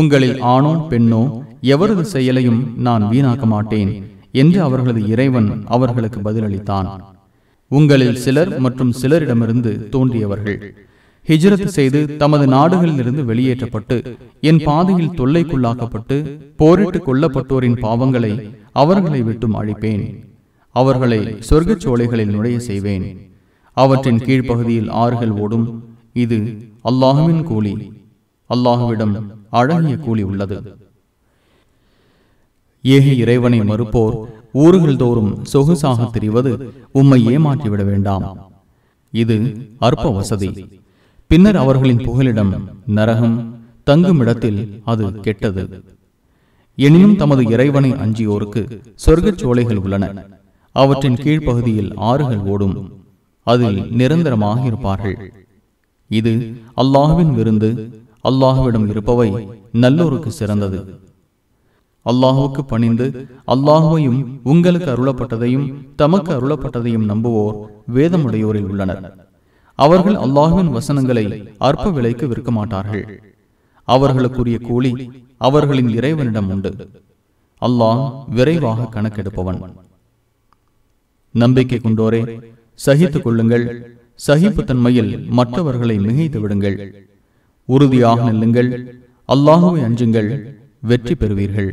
உங்களில் ஆணோ பெண்ணோ எவரது செயலையும் நான் வீணாக்க மாட்டேன் என்று அவர்களது இறைவன் அவர்களுக்கு பதிலளித்தான் உங்களில் சிலர் மற்றும் சிலரிடமிருந்து தோன்றியவர்கள் ஹிஜ்ரத் செய்து தமது நாடுகளிலிருந்து வெளியேற்றப்பட்டு என் பாதையில் தொல்லைக்குள்ளாக்கப்பட்டு போரிட்டு கொல்லப்பட்டோரின் பாவங்களை அவர்களை விட்டும் அழிப்பேன் அவர்களை சொர்க்கச் சோலைகளில் நுழைய செய்வேன் அவற்றின் கீழ்ப்பகுதியில் ஆறுகள் ஓடும் இது அல்லாஹுவின் கூலி அல்லாஹுவிடம் அழகிய கூலி உள்ளது ஏக இறைவனை மறுப்போர் ஊர்கள் தோறும் சொகுசாக தெரிவது உம்மை ஏமாற்றிவிட வேண்டாம் இது அற்ப வசதி பின்னர் அவர்களின் புகலிடம் நரகம் தங்கும் இடத்தில் அது கெட்டது எனினும் தமது இறைவனை அஞ்சியோருக்கு சொர்க்கச் சோலைகள் உள்ளன அவற்றின் கீழ்ப்பகுதியில் ஆறுகள் ஓடும் அதில் நிரந்தரமாக இருப்பார்கள் இது அல்லாஹுவின் விருந்து அல்லாஹுவிடம் இருப்பவை நல்லோருக்கு சிறந்தது அல்லாஹுவுக்கு பணிந்து அல்லாஹுவையும் உங்களுக்கு அருளப்பட்டதையும் தமக்கு அருளப்பட்டதையும் நம்புவோர் வேதமுடையோரில் உள்ளனர் அவர்கள் அல்லாஹுவின் வசனங்களை அற்ப விலைக்கு விற்க மாட்டார்கள் அவர்களுக்குரிய கூலி அவர்களின் இறைவனிடம் உண்டு அல்லாஹ் விரைவாக கணக்கெடுப்பவன் நம்பிக்கை கொண்டோரே சகித்துக் கொள்ளுங்கள் சகிப்புத்தன்மையில் மற்றவர்களை மிகைத்து விடுங்கள் உறுதியாக நில்லுங்கள் அல்லாஹுவை அஞ்சுங்கள் வெற்றி பெறுவீர்கள்